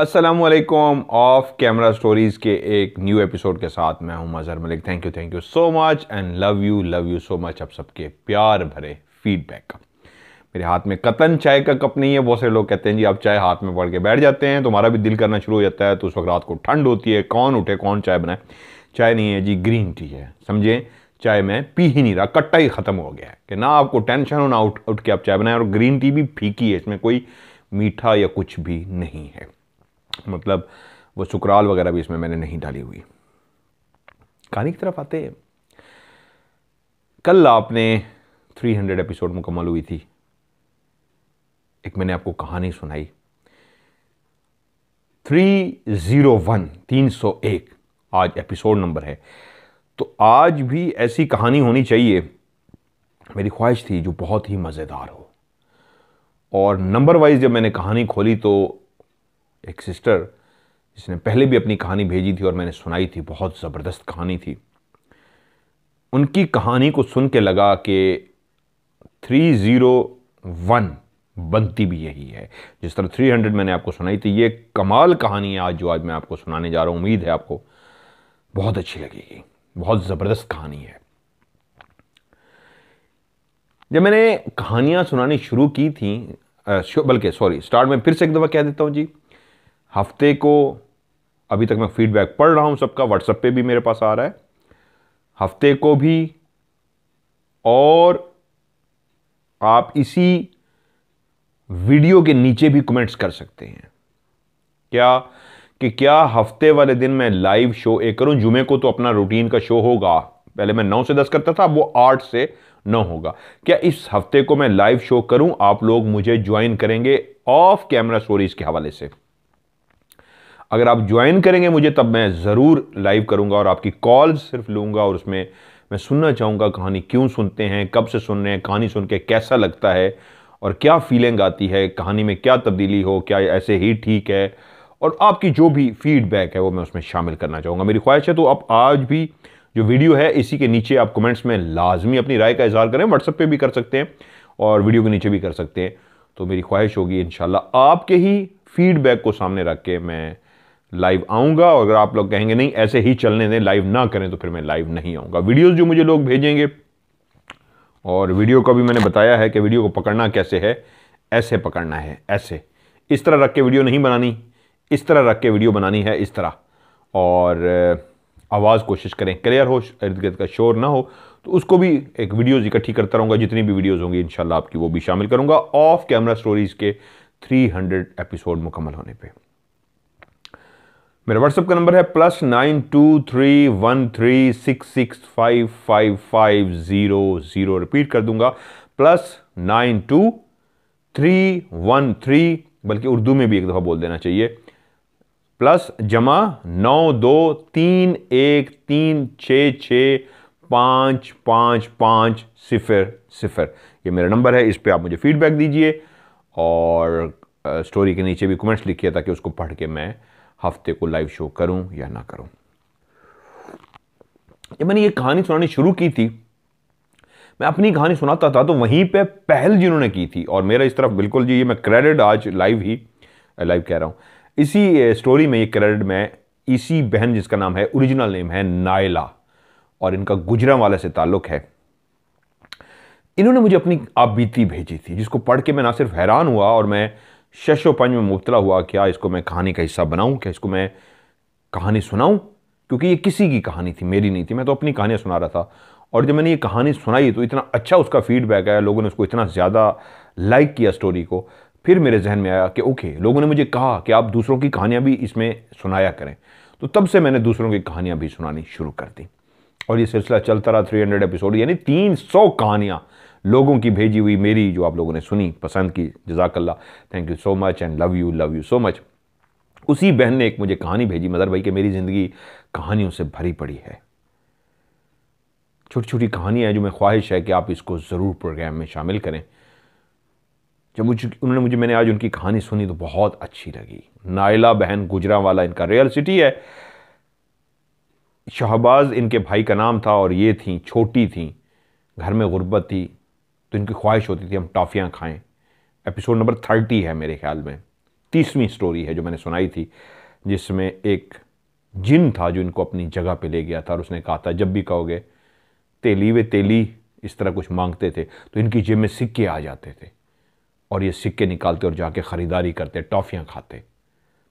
Aslam of camera stories के एक new episode के साथ मैं हूं Mazhar Malik thank you thank you so much and love you love you so much आप सबके प्यार भरे फीडबैक का मेरे हाथ में कतन चाय का कप नहीं है बहुत से लोग कहते हैं जी आप चाय हाथ में पड़ के बैठ जाते हैं तुम्हारा भी दिल करना शुरू हो जाता है तो उस वक्त रात को ठंड होती है कौन उठे कौन चाय बनाए चाय नहीं है जी ग्रीन टी है समझें चाय में पी ही नहीं रहा कट्टा ही ख़त्म हो गया है कि ना आपको टेंशन हो ना उठ उठ के आप चाय बनाएं और ग्रीन टी भी फीकी है इसमें कोई मीठा या कुछ भी नहीं है मतलब वो सुकराल वगैरह भी इसमें मैंने नहीं डाली हुई कहानी की तरफ आते हैं कल आपने 300 एपिसोड मुकम्मल हुई थी एक मैंने आपको कहानी सुनाई 301 301 आज एपिसोड नंबर है तो आज भी ऐसी कहानी होनी चाहिए मेरी ख्वाहिश थी जो बहुत ही मज़ेदार हो और नंबर वाइज जब मैंने कहानी खोली तो एक सिस्टर जिसने पहले भी अपनी कहानी भेजी थी और मैंने सुनाई थी बहुत ज़बरदस्त कहानी थी उनकी कहानी को सुन के लगा कि थ्री ज़ीरो वन बनती भी यही है जिस तरह थ्री हंड्रेड मैंने आपको सुनाई थी ये कमाल कहानी है आज जो आज मैं आपको सुनाने जा रहा हूँ उम्मीद है आपको बहुत अच्छी लगेगी बहुत ज़बरदस्त कहानी है जब मैंने कहानियाँ सुनानी शुरू की थी बल्कि सॉरी स्टार्ट में फिर से एक दफ़ा कह देता हूँ जी हफ्ते को अभी तक मैं फीडबैक पढ़ रहा हूँ सबका व्हाट्सएप पे भी मेरे पास आ रहा है हफ्ते को भी और आप इसी वीडियो के नीचे भी कमेंट्स कर सकते हैं क्या कि क्या हफ्ते वाले दिन मैं लाइव शो एक करूं जुमे को तो अपना रूटीन का शो होगा पहले मैं नौ से दस करता था अब वो आठ से नौ होगा क्या इस हफ्ते को मैं लाइव शो करूं आप लोग मुझे ज्वाइन करेंगे ऑफ कैमरा स्टोरीज के हवाले से अगर आप ज्वाइन करेंगे मुझे तब मैं ज़रूर लाइव करूँगा और आपकी कॉल सिर्फ लूँगा और उसमें मैं सुनना चाहूँगा कहानी क्यों सुनते हैं कब से सुन रहे हैं कहानी सुन के कैसा लगता है और क्या फीलिंग आती है कहानी में क्या तब्दीली हो क्या ऐसे ही ठीक है और आपकी जो भी फीडबैक है वो मैं उसमें शामिल करना चाहूँगा मेरी ख्वाहिश है तो आप आज भी जो वीडियो है इसी के नीचे आप कमेंट्स में लाजमी अपनी राय का इजहार करें व्हाट्सएप पर भी कर सकते हैं और वीडियो के नीचे भी कर सकते हैं तो मेरी ख्वाहिश होगी इन आपके ही फीडबैक को सामने रख के मैं लाइव आऊँगा और अगर आप लोग कहेंगे नहीं ऐसे ही चलने दें लाइव ना करें तो फिर मैं लाइव नहीं आऊँगा वीडियोज़ जो मुझे लोग भेजेंगे और वीडियो का भी मैंने बताया है कि वीडियो को पकड़ना कैसे है ऐसे पकड़ना है ऐसे इस तरह रख के वीडियो नहीं बनानी इस तरह रख के वीडियो बनानी है इस तरह और आवाज़ कोशिश करें क्लियर हो इर्द गिर्द का शोर ना हो तो उसको भी एक वीडियोज़ इकट्ठी करता रहूँगा जितनी भी वीडियोज़ होंगी इन आपकी वो भी शामिल करूँगा ऑफ कैमरा स्टोरीज़ के 300 एपिसोड मुकम्मल होने पर मेरा व्हाट्सअप का नंबर है plus nine two three one three six six five five five zero zero repeat कर दूंगा plus nine two three one three बल्कि उर्दू में भी एक दफ़ा बोल देना चाहिए प्लस जमा नौ दो तीन एक तीन छ छ पाँच पाँच पाँच सिफर सिफर ये मेरा नंबर है इस पर आप मुझे फीडबैक दीजिए और स्टोरी के नीचे भी कमेंट्स लिखिए ताकि उसको पढ़ के मैं हफ्ते को लाइव शो करूं या ना करूं जब मैंने ये कहानी सुनानी शुरू की थी मैं अपनी कहानी सुनाता था तो वहीं पे पहल जिन्होंने की थी और मेरा इस तरफ बिल्कुल जी ये मैं क्रेडिट आज लाइव ही लाइव कह रहा हूं इसी स्टोरी में ये क्रेडिट में इसी बहन जिसका नाम है ओरिजिनल नेम है नायला और इनका गुजरा वाले से ताल्लुक़ है इन्होंने मुझे अपनी आप बीती भेजी थी जिसको पढ़ के मैं ना सिर्फ हैरान हुआ और मैं शशोपंज में मुबतला हुआ क्या इसको मैं कहानी का हिस्सा बनाऊँ क्या इसको मैं कहानी सुनाऊँ क्योंकि ये किसी की कहानी थी मेरी नहीं थी मैं तो अपनी कहानियाँ सुना रहा था और जब मैंने ये कहानी सुनाई तो इतना अच्छा उसका फीडबैक आया लोगों ने उसको इतना ज़्यादा लाइक किया स्टोरी को फिर मेरे जहन में आया कि ओके लोगों ने मुझे कहा कि आप दूसरों की कहानियाँ भी इसमें सुनाया करें तो तब से मैंने दूसरों की कहानियाँ भी सुनानी शुरू कर दी और ये सिलसिला चलता रहा 300 एपिसोड यानी 300 कहानियाँ लोगों की भेजी हुई मेरी जो आप लोगों ने सुनी पसंद की जजाकल्ला thank you so much and love you love you so much उसी बहन ने एक मुझे कहानी भेजी मदर भाई कि मेरी ज़िंदगी कहानियों से भरी पड़ी है छोटी छोटी कहानियाँ हैं जो मैं ख्वाहिश है कि आप इसको ज़रूर प्रोग्राम में शामिल करें जब मुझे उन्होंने मुझे मैंने आज उनकी कहानी सुनी तो बहुत अच्छी लगी नायला बहन गुजरा वाला इनका रियल सिटी है शहबाज इनके भाई का नाम था और ये थी छोटी थी घर में गुर्बत थी तो इनकी ख्वाहिश होती थी हम टॉफ़ियाँ खाएँ एपिसोड नंबर थर्टी है मेरे ख्याल में तीसवीं स्टोरी है जो मैंने सुनाई थी जिसमें एक जिन था जो इनको अपनी जगह पे ले गया था और उसने कहा था जब भी कहोगे तेली वे तेली इस तरह कुछ मांगते थे तो इनकी जेब में सिक्के आ जाते थे और ये सिक्के निकालते और जाके ख़रीदारी करते टॉफ़ियाँ खाते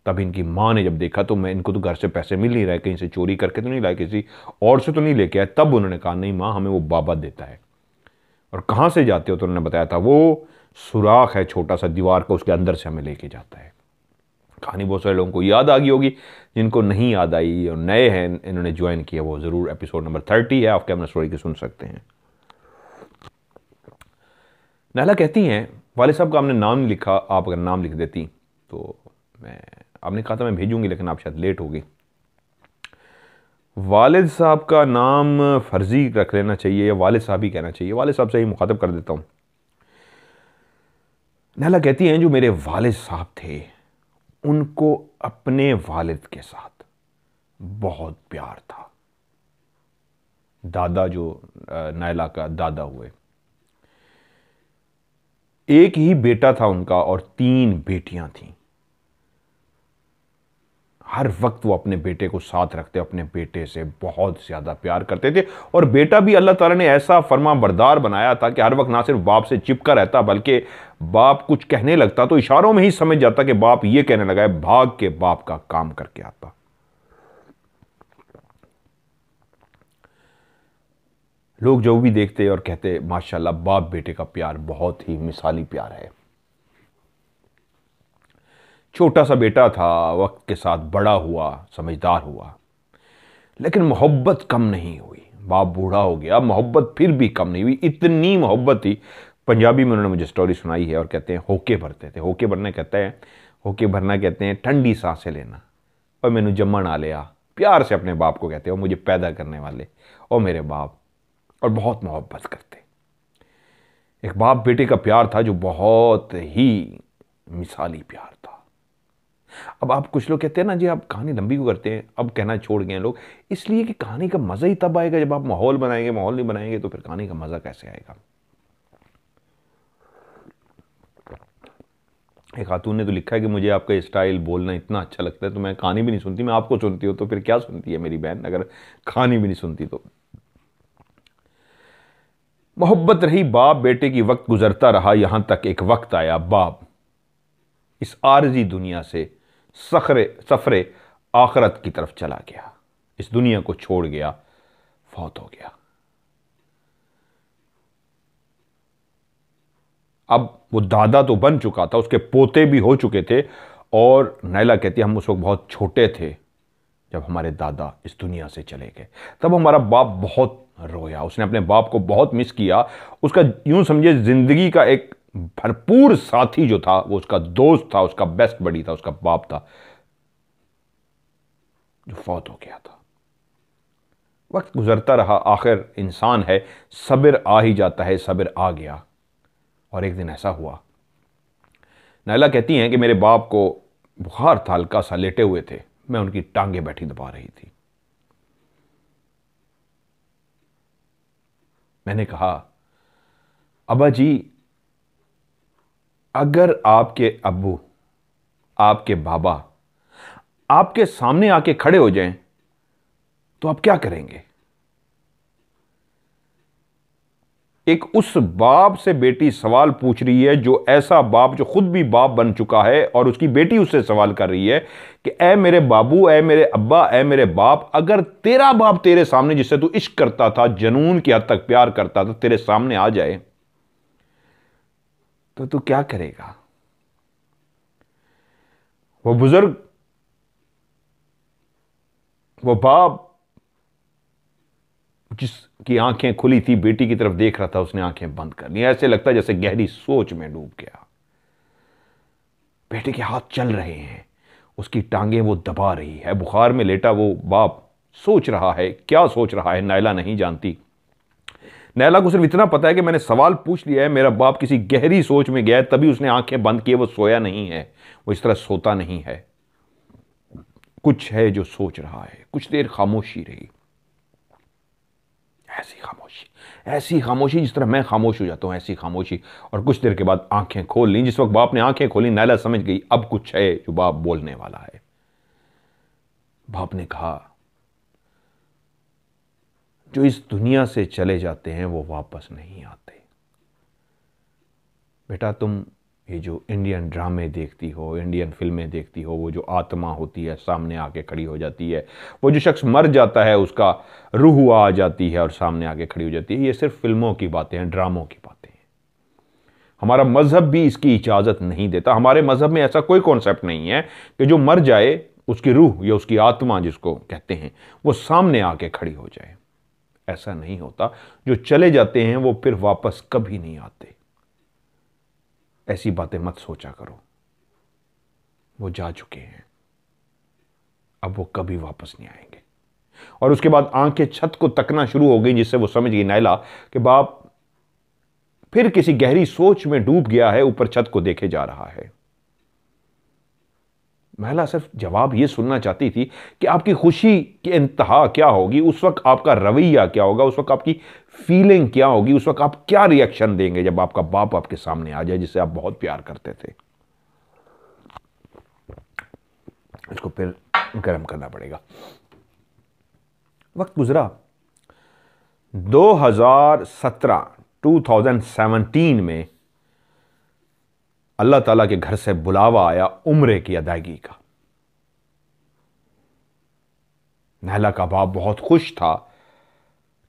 तब इनकी माँ ने जब देखा तो मैं इनको तो घर से पैसे मिल नहीं रहे कहीं से चोरी करके तो नहीं लाए किसी और से तो नहीं लेके आए तब उन्होंने कहा नहीं माँ हमें वो बाबा देता है और कहाँ से जाते हो तो उन्होंने बताया था वो सुराख है छोटा सा दीवार का उसके अंदर से हमें लेके जाता है कहानी बहुत सारे लोगों को याद आ गई होगी जिनको नहीं याद आई और नए हैं इन्होंने ज्वाइन किया वो ज़रूर एपिसोड नंबर थर्टी है आप कैमरा स्टोरी की सुन सकते हैं नहला कहती हैं वाले साहब का आपने नाम लिखा आप अगर नाम लिख देती तो मैं आपने कहा था मैं भेजूंगी लेकिन आप शायद लेट हो गई वालिद साहब का नाम फर्जी रख लेना चाहिए या वालिद साहब ही कहना चाहिए वालिद साहब से ही मुखातब कर देता हूँ नहला कहती हैं जो मेरे वालिद साहब थे उनको अपने वालिद के साथ बहुत प्यार था दादा जो नायला का दादा हुए एक ही बेटा था उनका और तीन बेटियां थीं हर वक्त वो अपने बेटे को साथ रखते अपने बेटे से बहुत ज़्यादा प्यार करते थे और बेटा भी अल्लाह ताला ने ऐसा फर्मा बरदार बनाया था कि हर वक्त ना सिर्फ बाप से चिपका रहता बल्कि बाप कुछ कहने लगता तो इशारों में ही समझ जाता कि बाप ये कहने लगा है भाग के बाप का काम करके आता लोग जो भी देखते और कहते माशाल्लाह बाप बेटे का प्यार बहुत ही मिसाली प्यार है छोटा सा बेटा था वक्त के साथ बड़ा हुआ समझदार हुआ लेकिन मोहब्बत कम नहीं हुई बाप बूढ़ा हो गया मोहब्बत फिर भी कम नहीं हुई इतनी मोहब्बत थी पंजाबी में उन्होंने मुझे स्टोरी सुनाई है और कहते हैं होके भरते थे होके भरने कहते हैं होके भरना कहते हैं ठंडी सांसें लेना और मैंने जम्मन आ लिया प्यार से अपने बाप को कहते हैं मुझे पैदा करने वाले और मेरे बाप और बहुत मोहब्बत करते एक बाप बेटे का प्यार था जो बहुत ही मिसाली प्यार था अब आप कुछ लोग कहते हैं ना जी आप कहानी लंबी क्यों करते हैं अब कहना छोड़ गए लोग इसलिए कि कहानी का मज़ा ही तब आएगा जब आप माहौल बनाएंगे माहौल नहीं बनाएंगे तो फिर कहानी का मज़ा कैसे आएगा एक खातून ने तो लिखा है कि मुझे आपका स्टाइल बोलना इतना अच्छा लगता है तो मैं कहानी भी नहीं सुनती मैं आपको सुनती हूँ तो फिर क्या सुनती है मेरी बहन अगर कहानी भी नहीं सुनती तो मोहब्बत रही बाप बेटे की वक्त गुजरता रहा यहाँ तक एक वक्त आया बाप इस आरजी दुनिया से सखरे सफरे आखरत की तरफ चला गया इस दुनिया को छोड़ गया फौत हो गया अब वो दादा तो बन चुका था उसके पोते भी हो चुके थे और नैला कहती हम उस वक्त बहुत छोटे थे जब हमारे दादा इस दुनिया से चले गए तब हमारा बाप बहुत रोया उसने अपने बाप को बहुत मिस किया उसका यूं समझे ज़िंदगी का एक भरपूर साथी जो था वो उसका दोस्त था उसका बेस्ट बड़ी था उसका बाप था जो फौत हो गया था वक्त गुजरता रहा आखिर इंसान है सबिर आ ही जाता है सबिर आ गया और एक दिन ऐसा हुआ नैला कहती हैं कि मेरे बाप को बुखार था हल्का सा लेटे हुए थे मैं उनकी टांगे बैठी दबा रही थी मैंने कहा अबा जी अगर आपके अबू आपके बाबा आपके सामने आके खड़े हो जाएं तो आप क्या करेंगे एक उस बाप से बेटी सवाल पूछ रही है जो ऐसा बाप जो खुद भी बाप बन चुका है और उसकी बेटी उससे सवाल कर रही है कि ऐ मेरे बाबू ऐ मेरे अब्बा ऐ मेरे बाप अगर तेरा बाप तेरे सामने जिससे तू इश्क करता था जनून की हद तक प्यार करता था तेरे सामने आ जाए तो तू क्या करेगा वो बुजुर्ग वो बाप जिसकी आंखें खुली थी बेटी की तरफ देख रहा था उसने आंखें बंद कर ली ऐसे लगता जैसे गहरी सोच में डूब गया बेटे के हाथ चल रहे हैं उसकी टांगे वो दबा रही है बुखार में लेटा वो बाप सोच रहा है क्या सोच रहा है नायला नहीं जानती नैला को सिर्फ इतना पता है कि मैंने सवाल पूछ लिया है मेरा बाप किसी गहरी सोच में गया तभी उसने आंखें बंद किए वो सोया नहीं है वो इस तरह सोता नहीं है कुछ है जो सोच रहा है कुछ देर खामोशी रही ऐसी खामोशी ऐसी खामोशी जिस तरह मैं खामोश हो जाता हूं ऐसी खामोशी और कुछ देर के बाद आंखें खोल ली जिस वक्त बाप ने आंखें खोली नैला समझ गई अब कुछ है जो बाप बोलने वाला है बाप ने कहा जो इस दुनिया से चले जाते हैं वो वापस नहीं आते बेटा तुम ये जो इंडियन ड्रामे देखती हो इंडियन फिल्में देखती हो वो जो आत्मा होती है सामने आके खड़ी हो जाती है वो जो शख्स मर जाता है उसका रूह आ जाती है और सामने आके खड़ी हो जाती है ये सिर्फ फिल्मों की बातें हैं ड्रामों की बातें हैं हमारा मज़हब भी इसकी इजाज़त नहीं देता हमारे मज़हब में ऐसा कोई कॉन्सेप्ट नहीं है कि जो मर जाए उसकी रूह या उसकी आत्मा जिसको कहते हैं वो सामने आके खड़ी हो जाए ऐसा नहीं होता जो चले जाते हैं वो फिर वापस कभी नहीं आते ऐसी बातें मत सोचा करो वो जा चुके हैं अब वो कभी वापस नहीं आएंगे और उसके बाद आंखें छत को तकना शुरू हो गई जिससे वो समझ गई नायला कि बाप फिर किसी गहरी सोच में डूब गया है ऊपर छत को देखे जा रहा है महिला सिर्फ जवाब ये सुनना चाहती थी कि आपकी खुशी की इंतहा क्या होगी उस वक्त आपका रवैया क्या होगा उस वक्त आपकी फीलिंग क्या होगी उस वक्त आप क्या रिएक्शन देंगे जब आपका बाप आपके सामने आ जाए जिसे आप बहुत प्यार करते थे इसको फिर गर्म करना पड़ेगा वक्त गुजरा 2017 2017 में अल्लाह ताला के घर से बुलावा आया उम्र की अदायगी का नहला का बाप बहुत खुश था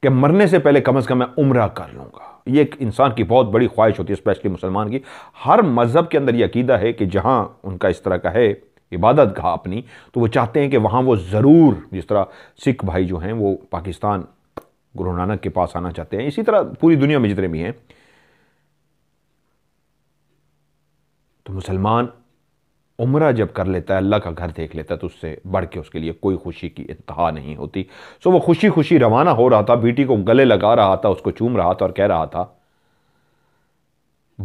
कि मरने से पहले कम अज़ कम मैं उम्र कर लूंगा यह एक इंसान की बहुत बड़ी ख्वाहिश होती है स्पेशली मुसलमान की हर मज़हब के अंदर यह अकीदा है कि जहां उनका इस तरह का है इबादत गाह अपनी तो वो चाहते हैं कि वहां वो ज़रूर जिस तरह सिख भाई जो हैं वो पाकिस्तान गुरु नानक के पास आना चाहते हैं इसी तरह पूरी दुनिया में जितने भी हैं तो मुसलमान उम्र जब कर लेता है अल्लाह का घर देख लेता है तो उससे बढ़ के उसके लिए कोई खुशी की इंतहा नहीं होती सो वो खुशी खुशी रवाना हो रहा था बेटी को गले लगा रहा था उसको चूम रहा था और कह रहा था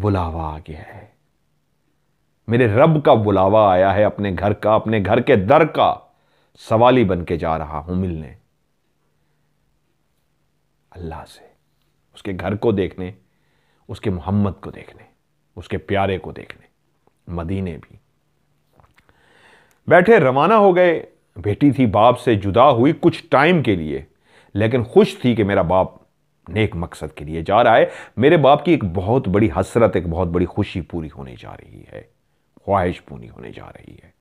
बुलावा आ गया है मेरे रब का बुलावा आया है अपने घर का अपने घर के दर का सवाली बन के जा रहा हूं मिलने अल्लाह से उसके घर को देखने उसके मोहम्मद को देखने उसके प्यारे को देखने मदीने भी बैठे रवाना हो गए बेटी थी बाप से जुदा हुई कुछ टाइम के लिए लेकिन खुश थी कि मेरा बाप नेक मकसद के लिए जा रहा है मेरे बाप की एक बहुत बड़ी हसरत एक बहुत बड़ी खुशी पूरी होने जा रही है ख्वाहिश पूरी होने जा रही है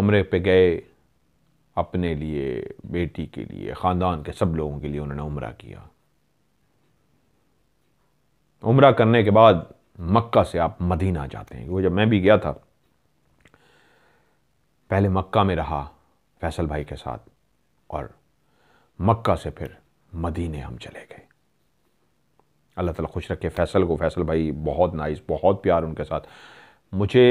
उम्र पे गए अपने लिए बेटी के लिए ख़ानदान के सब लोगों के लिए उन्होंने उम्र किया उम्र करने के बाद मक्का से आप मदीना जाते हैं क्योंकि जब मैं भी गया था पहले मक्का में रहा फैसल भाई के साथ और मक्का से फिर मदीने हम चले गए अल्लाह ताला खुश रखे फैसल को फैसल भाई बहुत नाइस बहुत प्यार उनके साथ मुझे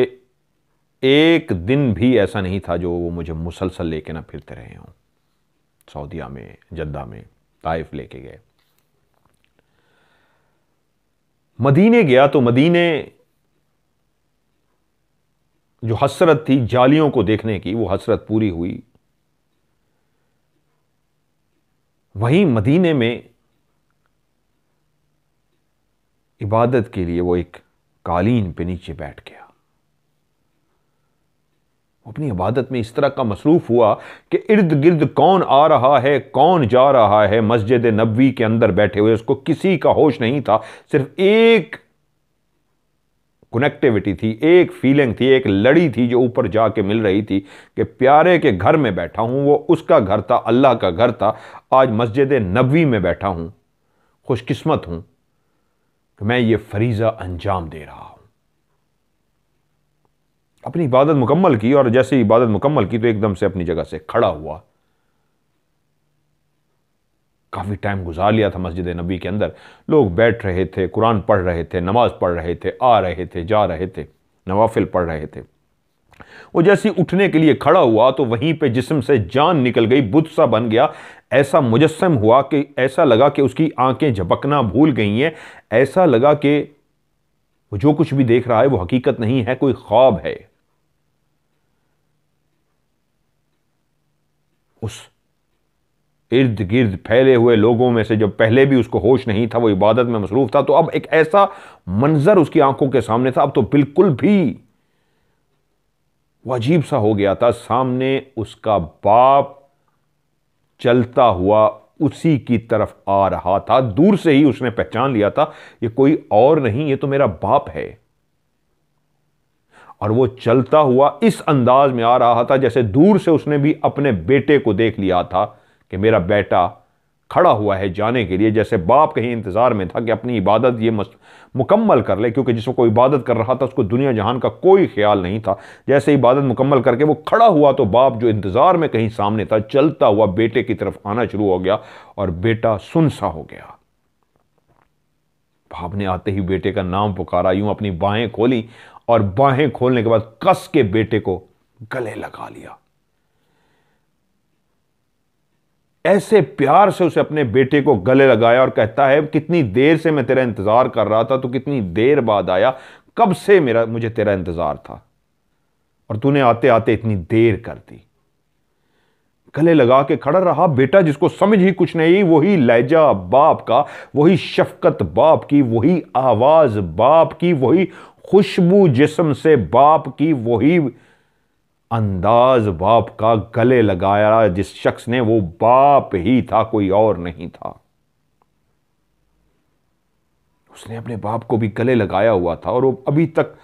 एक दिन भी ऐसा नहीं था जो वो मुझे मुसलसल लेके ना फिरते रहे हों सऊदिया में जद्दा में ताइफ लेके गए मदीने गया तो मदीने जो हसरत थी जालियों को देखने की वो हसरत पूरी हुई वहीं मदीने में इबादत के लिए वो एक कालीन पे नीचे बैठ गया अपनी इबादत में इस तरह का मसरूफ़ हुआ कि इर्द गिर्द कौन आ रहा है कौन जा रहा है मस्जिद नबी के अंदर बैठे हुए उसको किसी का होश नहीं था सिर्फ एक कनेक्टिविटी थी एक फीलिंग थी एक लड़ी थी जो ऊपर जाके मिल रही थी कि प्यारे के घर में बैठा हूँ वो उसका घर था अल्लाह का घर था आज मस्जिद नबी में बैठा हूँ खुशकस्मत हूँ कि मैं ये फरीज़ा अंजाम दे रहा हूँ अपनी इबादत मुकम्मल की और जैसे ही इबादत मुकम्मल की तो एकदम से अपनी जगह से खड़ा हुआ काफ़ी टाइम गुजार लिया था मस्जिद नबी के अंदर लोग बैठ रहे थे कुरान पढ़ रहे थे नमाज़ पढ़ रहे थे आ रहे थे जा रहे थे नवाफिल पढ़ रहे थे वो जैसे उठने के लिए खड़ा हुआ तो वहीं पे जिस्म से जान निकल गई बुद्ध सा बन गया ऐसा मुजस्म हुआ कि ऐसा लगा कि उसकी आंखें झपकना भूल गई हैं ऐसा लगा कि वो जो कुछ भी देख रहा है वो हकीकत नहीं है कोई ख्वाब है उस इर्द गिर्द फैले हुए लोगों में से जो पहले भी उसको होश नहीं था वो इबादत में मसरूफ़ था तो अब एक ऐसा मंजर उसकी आंखों के सामने था अब तो बिल्कुल भी वो अजीब सा हो गया था सामने उसका बाप चलता हुआ उसी की तरफ आ रहा था दूर से ही उसने पहचान लिया था ये कोई और नहीं ये तो मेरा बाप है और वो चलता हुआ इस अंदाज में आ रहा था जैसे दूर से उसने भी अपने बेटे को देख लिया था कि मेरा बेटा खड़ा हुआ है जाने के लिए जैसे बाप कहीं इंतज़ार में था कि अपनी इबादत ये मुकम्मल कर ले क्योंकि जिसको कोई इबादत कर रहा था उसको दुनिया जहान का कोई ख्याल नहीं था जैसे इबादत मुकम्मल करके वो खड़ा हुआ तो बाप जो इंतज़ार में कहीं सामने था चलता हुआ बेटे की तरफ आना शुरू हो गया और बेटा सुनसा हो गया बाप ने आते ही बेटे का नाम पुकारा यूं अपनी बाहें खोली और बाहें खोलने के बाद कस के बेटे को गले लगा लिया ऐसे प्यार से उसे अपने बेटे को गले लगाया और कहता है कितनी देर से मैं तेरा इंतजार कर रहा था तो कितनी देर बाद आया कब से मेरा मुझे तेरा इंतजार था और तूने आते आते इतनी देर कर दी गले लगा के खड़ा रहा बेटा जिसको समझ ही कुछ नहीं वही लहजा बाप का वही शफकत बाप की वही आवाज बाप की वही खुशबू जिसम से बाप की वही अंदाज बाप का गले लगाया जिस शख्स ने वो बाप ही था कोई और नहीं था उसने अपने बाप को भी गले लगाया हुआ था और वो अभी तक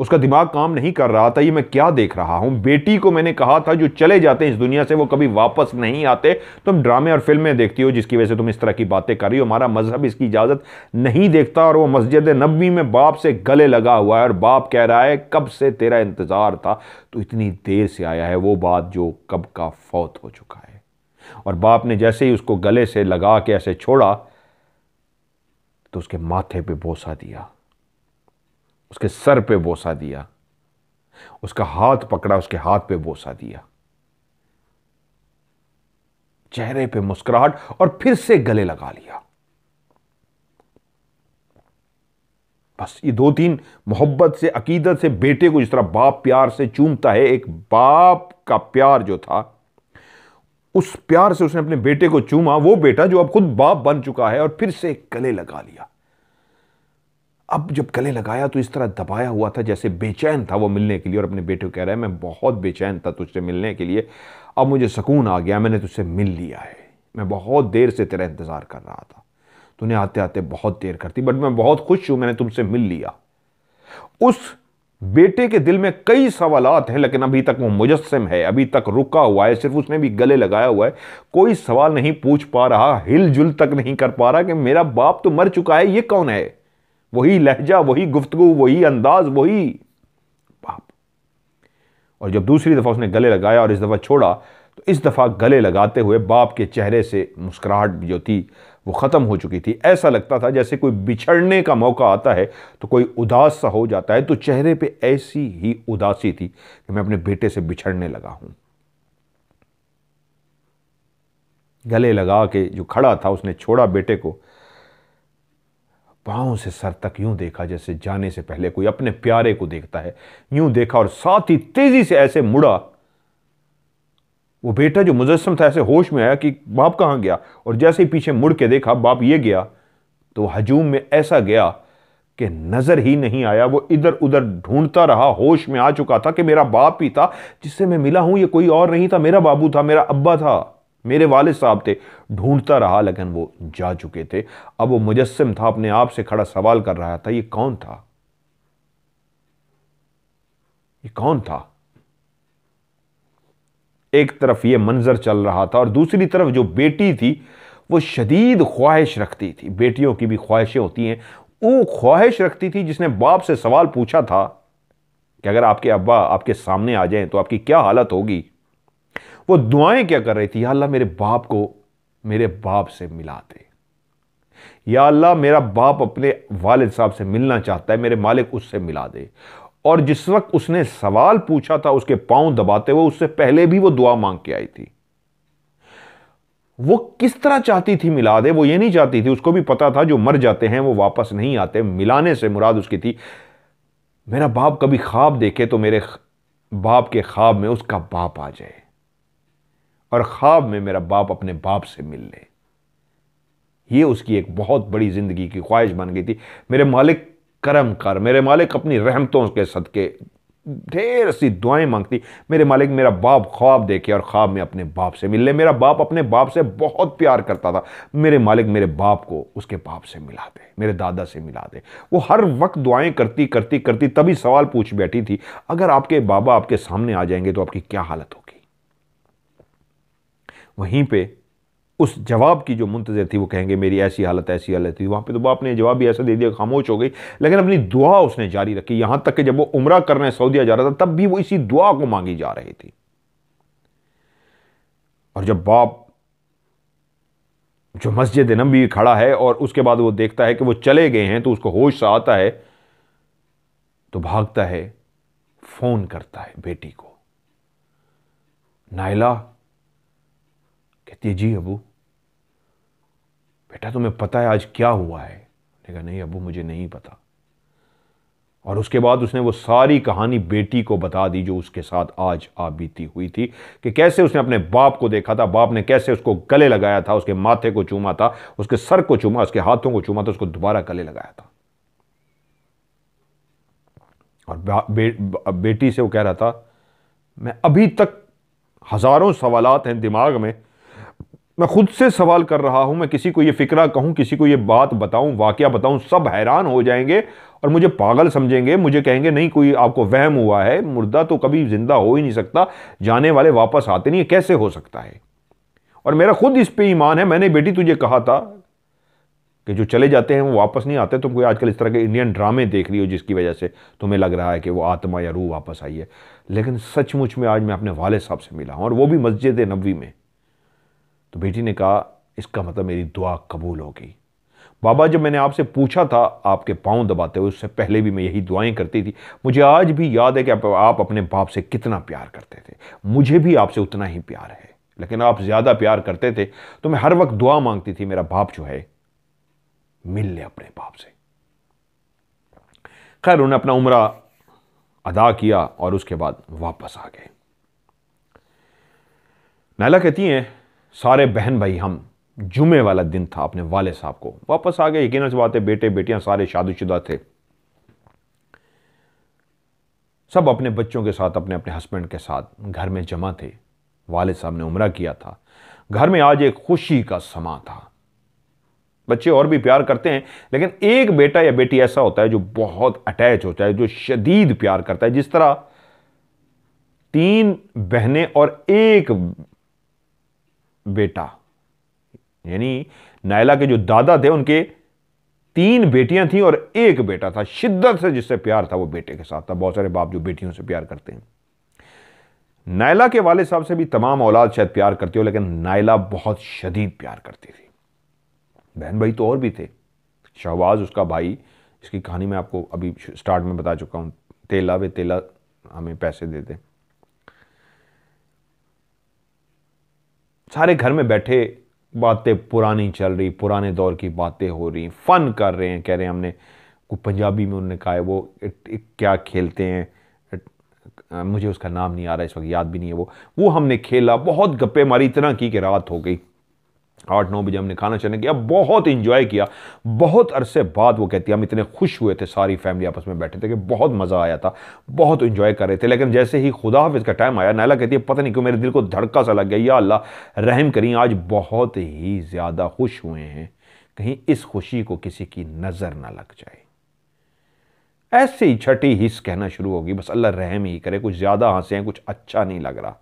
उसका दिमाग काम नहीं कर रहा था ये मैं क्या देख रहा हूं बेटी को मैंने कहा था जो चले जाते हैं इस दुनिया से वो कभी वापस नहीं आते तुम ड्रामे और फिल्में देखती हो जिसकी वजह से तुम इस तरह की बातें कर रही हो हमारा मजहब इसकी इजाज़त नहीं देखता और वो मस्जिद नबी में बाप से गले लगा हुआ है और बाप कह रहा है कब से तेरा इंतज़ार था तो इतनी देर से आया है वो बात जो कब का फौत हो चुका है और बाप ने जैसे ही उसको गले से लगा के ऐसे छोड़ा तो उसके माथे पर बोसा दिया उसके सर पे बोसा दिया उसका हाथ पकड़ा उसके हाथ पे बोसा दिया चेहरे पे मुस्कुराहट और फिर से गले लगा लिया बस ये दो तीन मोहब्बत से अकीदत से बेटे को जिस तरह बाप प्यार से चूमता है एक बाप का प्यार जो था उस प्यार से उसने अपने बेटे को चूमा वो बेटा जो अब खुद बाप बन चुका है और फिर से गले लगा लिया अब जब गले लगाया तो इस तरह दबाया हुआ था जैसे बेचैन था वो मिलने के लिए और अपने बेटे को कह रहा है मैं बहुत बेचैन था तुझसे मिलने के लिए अब मुझे सुकून आ गया मैंने तुझसे मिल लिया है मैं बहुत देर से तेरा इंतज़ार कर रहा था तूने आते आते बहुत देर करती बट मैं बहुत खुश हूँ मैंने तुमसे मिल लिया उस बेटे के दिल में कई सवाल हैं लेकिन अभी तक वो मुजस्म है अभी तक रुका हुआ है सिर्फ उसने भी गले लगाया हुआ है कोई सवाल नहीं पूछ पा रहा हिलजुल तक नहीं कर पा रहा कि मेरा बाप तो मर चुका है ये कौन है वही लहजा वही गुफ्तगु वही अंदाज वही बाप और जब दूसरी दफ़ा उसने गले लगाया और इस दफ़ा छोड़ा तो इस दफ़ा गले लगाते हुए बाप के चेहरे से मुस्कुराहट जो थी वो ख़त्म हो चुकी थी ऐसा लगता था जैसे कोई बिछड़ने का मौका आता है तो कोई उदास सा हो जाता है तो चेहरे पे ऐसी ही उदासी थी कि मैं अपने बेटे से बिछड़ने लगा हूं गले लगा के जो खड़ा था उसने छोड़ा बेटे को पाँव से सर तक यूं देखा जैसे जाने से पहले कोई अपने प्यारे को देखता है यूं देखा और साथ ही तेजी से ऐसे मुड़ा वो बेटा जो मुजस्म था ऐसे होश में आया कि बाप कहाँ गया और जैसे ही पीछे मुड़ के देखा बाप ये गया तो हजूम में ऐसा गया कि नज़र ही नहीं आया वो इधर उधर ढूंढता रहा होश में आ चुका था कि मेरा बाप ही था जिससे मैं मिला हूँ ये कोई और नहीं था मेरा बाबू था मेरा अब्बा था मेरे वालिद साहब थे ढूंढता रहा लेकिन वो जा चुके थे अब वो मुजस्म था अपने आप से खड़ा सवाल कर रहा था ये कौन था ये कौन था एक तरफ ये मंजर चल रहा था और दूसरी तरफ जो बेटी थी वो शदीद ख्वाहिश रखती थी बेटियों की भी ख्वाहिशें होती हैं वो ख्वाहिश रखती थी जिसने बाप से सवाल पूछा था कि अगर आपके अब्बा आपके सामने आ जाएं तो आपकी क्या हालत होगी वो दुआएं क्या कर रही थी या अल्लाह मेरे बाप को मेरे बाप से मिला दे या अल्लाह मेरा बाप अपने वालिद साहब से मिलना चाहता है मेरे मालिक उससे मिला दे और जिस वक्त उसने सवाल पूछा था उसके पांव दबाते हुए उससे पहले भी वो दुआ मांग के आई थी वो किस तरह चाहती थी मिला दे वो ये नहीं चाहती थी उसको भी पता था जो मर जाते हैं वो वापस नहीं आते मिलाने से मुराद उसकी थी मेरा बाप कभी ख्वाब देखे तो मेरे बाप के ख्वाब में उसका बाप आ जाए और ख्वाब में मेरा बाप अपने बाप से मिल ले ये उसकी एक बहुत बड़ी ज़िंदगी की ख्वाहिश बन गई थी मेरे मालिक करम कर मेरे मालिक अपनी रहमतों के सदके ढेर सी दुआएं मांगती मेरे मालिक मेरा बाप ख्वाब देखे और ख्वाब में अपने बाप से मिले मेरा बाप अपने बाप से बहुत प्यार करता था मेरे मालिक मेरे बाप को उसके बाप से मिला दे मेरे दादा से मिला दे वो हर वक्त दुआएं करती करती करती तभी सवाल पूछ बैठी थी अगर आपके बाबा आपके सामने आ जाएंगे तो आपकी क्या हालत हो वहीं पे उस जवाब की जो मुंतजर थी वो कहेंगे मेरी ऐसी हालत ऐसी हालत थी वहाँ पे तो बाप ने जवाब भी ऐसा दे दिया खामोश हो गई लेकिन अपनी दुआ उसने जारी रखी यहाँ तक कि जब वो उम्र करने सऊदिया जा रहा था तब भी वो इसी दुआ को मांगी जा रही थी और जब बाप जो मस्जिद नबी खड़ा है और उसके बाद वो देखता है कि वो चले गए हैं तो उसको होश सा आता है तो भागता है फ़ोन करता है बेटी को नायला कहती है जी अबू बेटा तुम्हें पता है आज क्या हुआ है कहा नहीं अबू मुझे नहीं पता और उसके बाद उसने वो सारी कहानी बेटी को बता दी जो उसके साथ आज आप बीती हुई थी कि कैसे उसने अपने बाप को देखा था बाप ने कैसे उसको गले लगाया था उसके माथे को चूमा था उसके सर को चूमा उसके हाथों को चूमा था उसको दोबारा गले लगाया था और बे, बे, बेटी से वो कह रहा था मैं अभी तक हज़ारों सवालत हैं दिमाग में मैं खुद से सवाल कर रहा हूं मैं किसी को ये फ़िक्रा कहूं किसी को ये बात बताऊं वाक्य बताऊं सब हैरान हो जाएंगे और मुझे पागल समझेंगे मुझे कहेंगे नहीं कोई आपको वहम हुआ है मुर्दा तो कभी ज़िंदा हो ही नहीं सकता जाने वाले वापस आते नहीं कैसे हो सकता है और मेरा खुद इस पर ईमान है मैंने बेटी तुझे कहा था कि जो चले जाते हैं वो वापस नहीं आते तुम कोई आजकल इस तरह के इंडियन ड्रामे देख रही हो जिसकी वजह से तुम्हें लग रहा है कि वो आत्मा या रूह वापस आई है लेकिन सचमुच में आज मैं अपने वाले साहब से मिला हूँ और वो भी मस्जिद नबी में तो बेटी ने कहा इसका मतलब मेरी दुआ कबूल होगी बाबा जब मैंने आपसे पूछा था आपके पाँव दबाते हुए उससे पहले भी मैं यही दुआएं करती थी मुझे आज भी याद है कि आप अपने बाप से कितना प्यार करते थे मुझे भी आपसे उतना ही प्यार है लेकिन आप ज़्यादा प्यार करते थे तो मैं हर वक्त दुआ मांगती थी मेरा बाप जो है मिल ले अपने बाप से खैर उन्होंने अपना उम्र अदा किया और उसके बाद वापस आ गए नाला कहती हैं सारे बहन भाई हम जुमे वाला दिन था अपने वाले साहब को वापस आ गए यकीन से बात है बेटे बेटियां सारे शादीशुदा थे सब अपने बच्चों के साथ अपने अपने हस्बैंड के साथ घर में जमा थे वाले साहब ने उम्र किया था घर में आज एक खुशी का समा था बच्चे और भी प्यार करते हैं लेकिन एक बेटा या बेटी ऐसा होता है जो बहुत अटैच होता है जो शदीद प्यार करता है जिस तरह तीन बहनें और एक बेटा यानी नायला के जो दादा थे उनके तीन बेटियां थीं और एक बेटा था शिद्दत से जिससे प्यार था वो बेटे के साथ था बहुत सारे बाप जो बेटियों से प्यार करते हैं नायला के वाले साहब से भी तमाम औलाद शायद प्यार करती हो लेकिन नायला बहुत शदीद प्यार करती थी बहन भाई तो और भी थे शहबाज उसका भाई इसकी कहानी मैं आपको अभी स्टार्ट में बता चुका हूँ तेला वे तेला हमें पैसे देते सारे घर में बैठे बातें पुरानी चल रही पुराने दौर की बातें हो रही फ़न कर रहे हैं कह रहे हैं हमने को पंजाबी में उन्होंने कहा है वो एक, एक क्या खेलते हैं मुझे उसका नाम नहीं आ रहा इस वक्त याद भी नहीं है वो वो हमने खेला बहुत गप्पे मारी इतना की कि रात हो गई आठ नौ बजे हमने खाना चले किया बहुत इंजॉय किया बहुत अरसे बाद वो कहती हम इतने खुश हुए थे सारी फैमिली आपस में बैठे थे कि बहुत मज़ा आया था बहुत इंजॉय कर रहे थे लेकिन जैसे ही खुदा हाफिज़ का टाइम आया नाला कहती है पता नहीं क्यों मेरे दिल को धड़का सा लग गया या अल्लाह रहम करी आज बहुत ही ज़्यादा खुश हुए हैं कहीं इस खुशी को किसी की नज़र ना लग जाए ऐसे ही छठी हिस्स कहना शुरू होगी बस अल्लाह रहम ही करे कुछ ज़्यादा हंसे हैं कुछ अच्छा नहीं लग रहा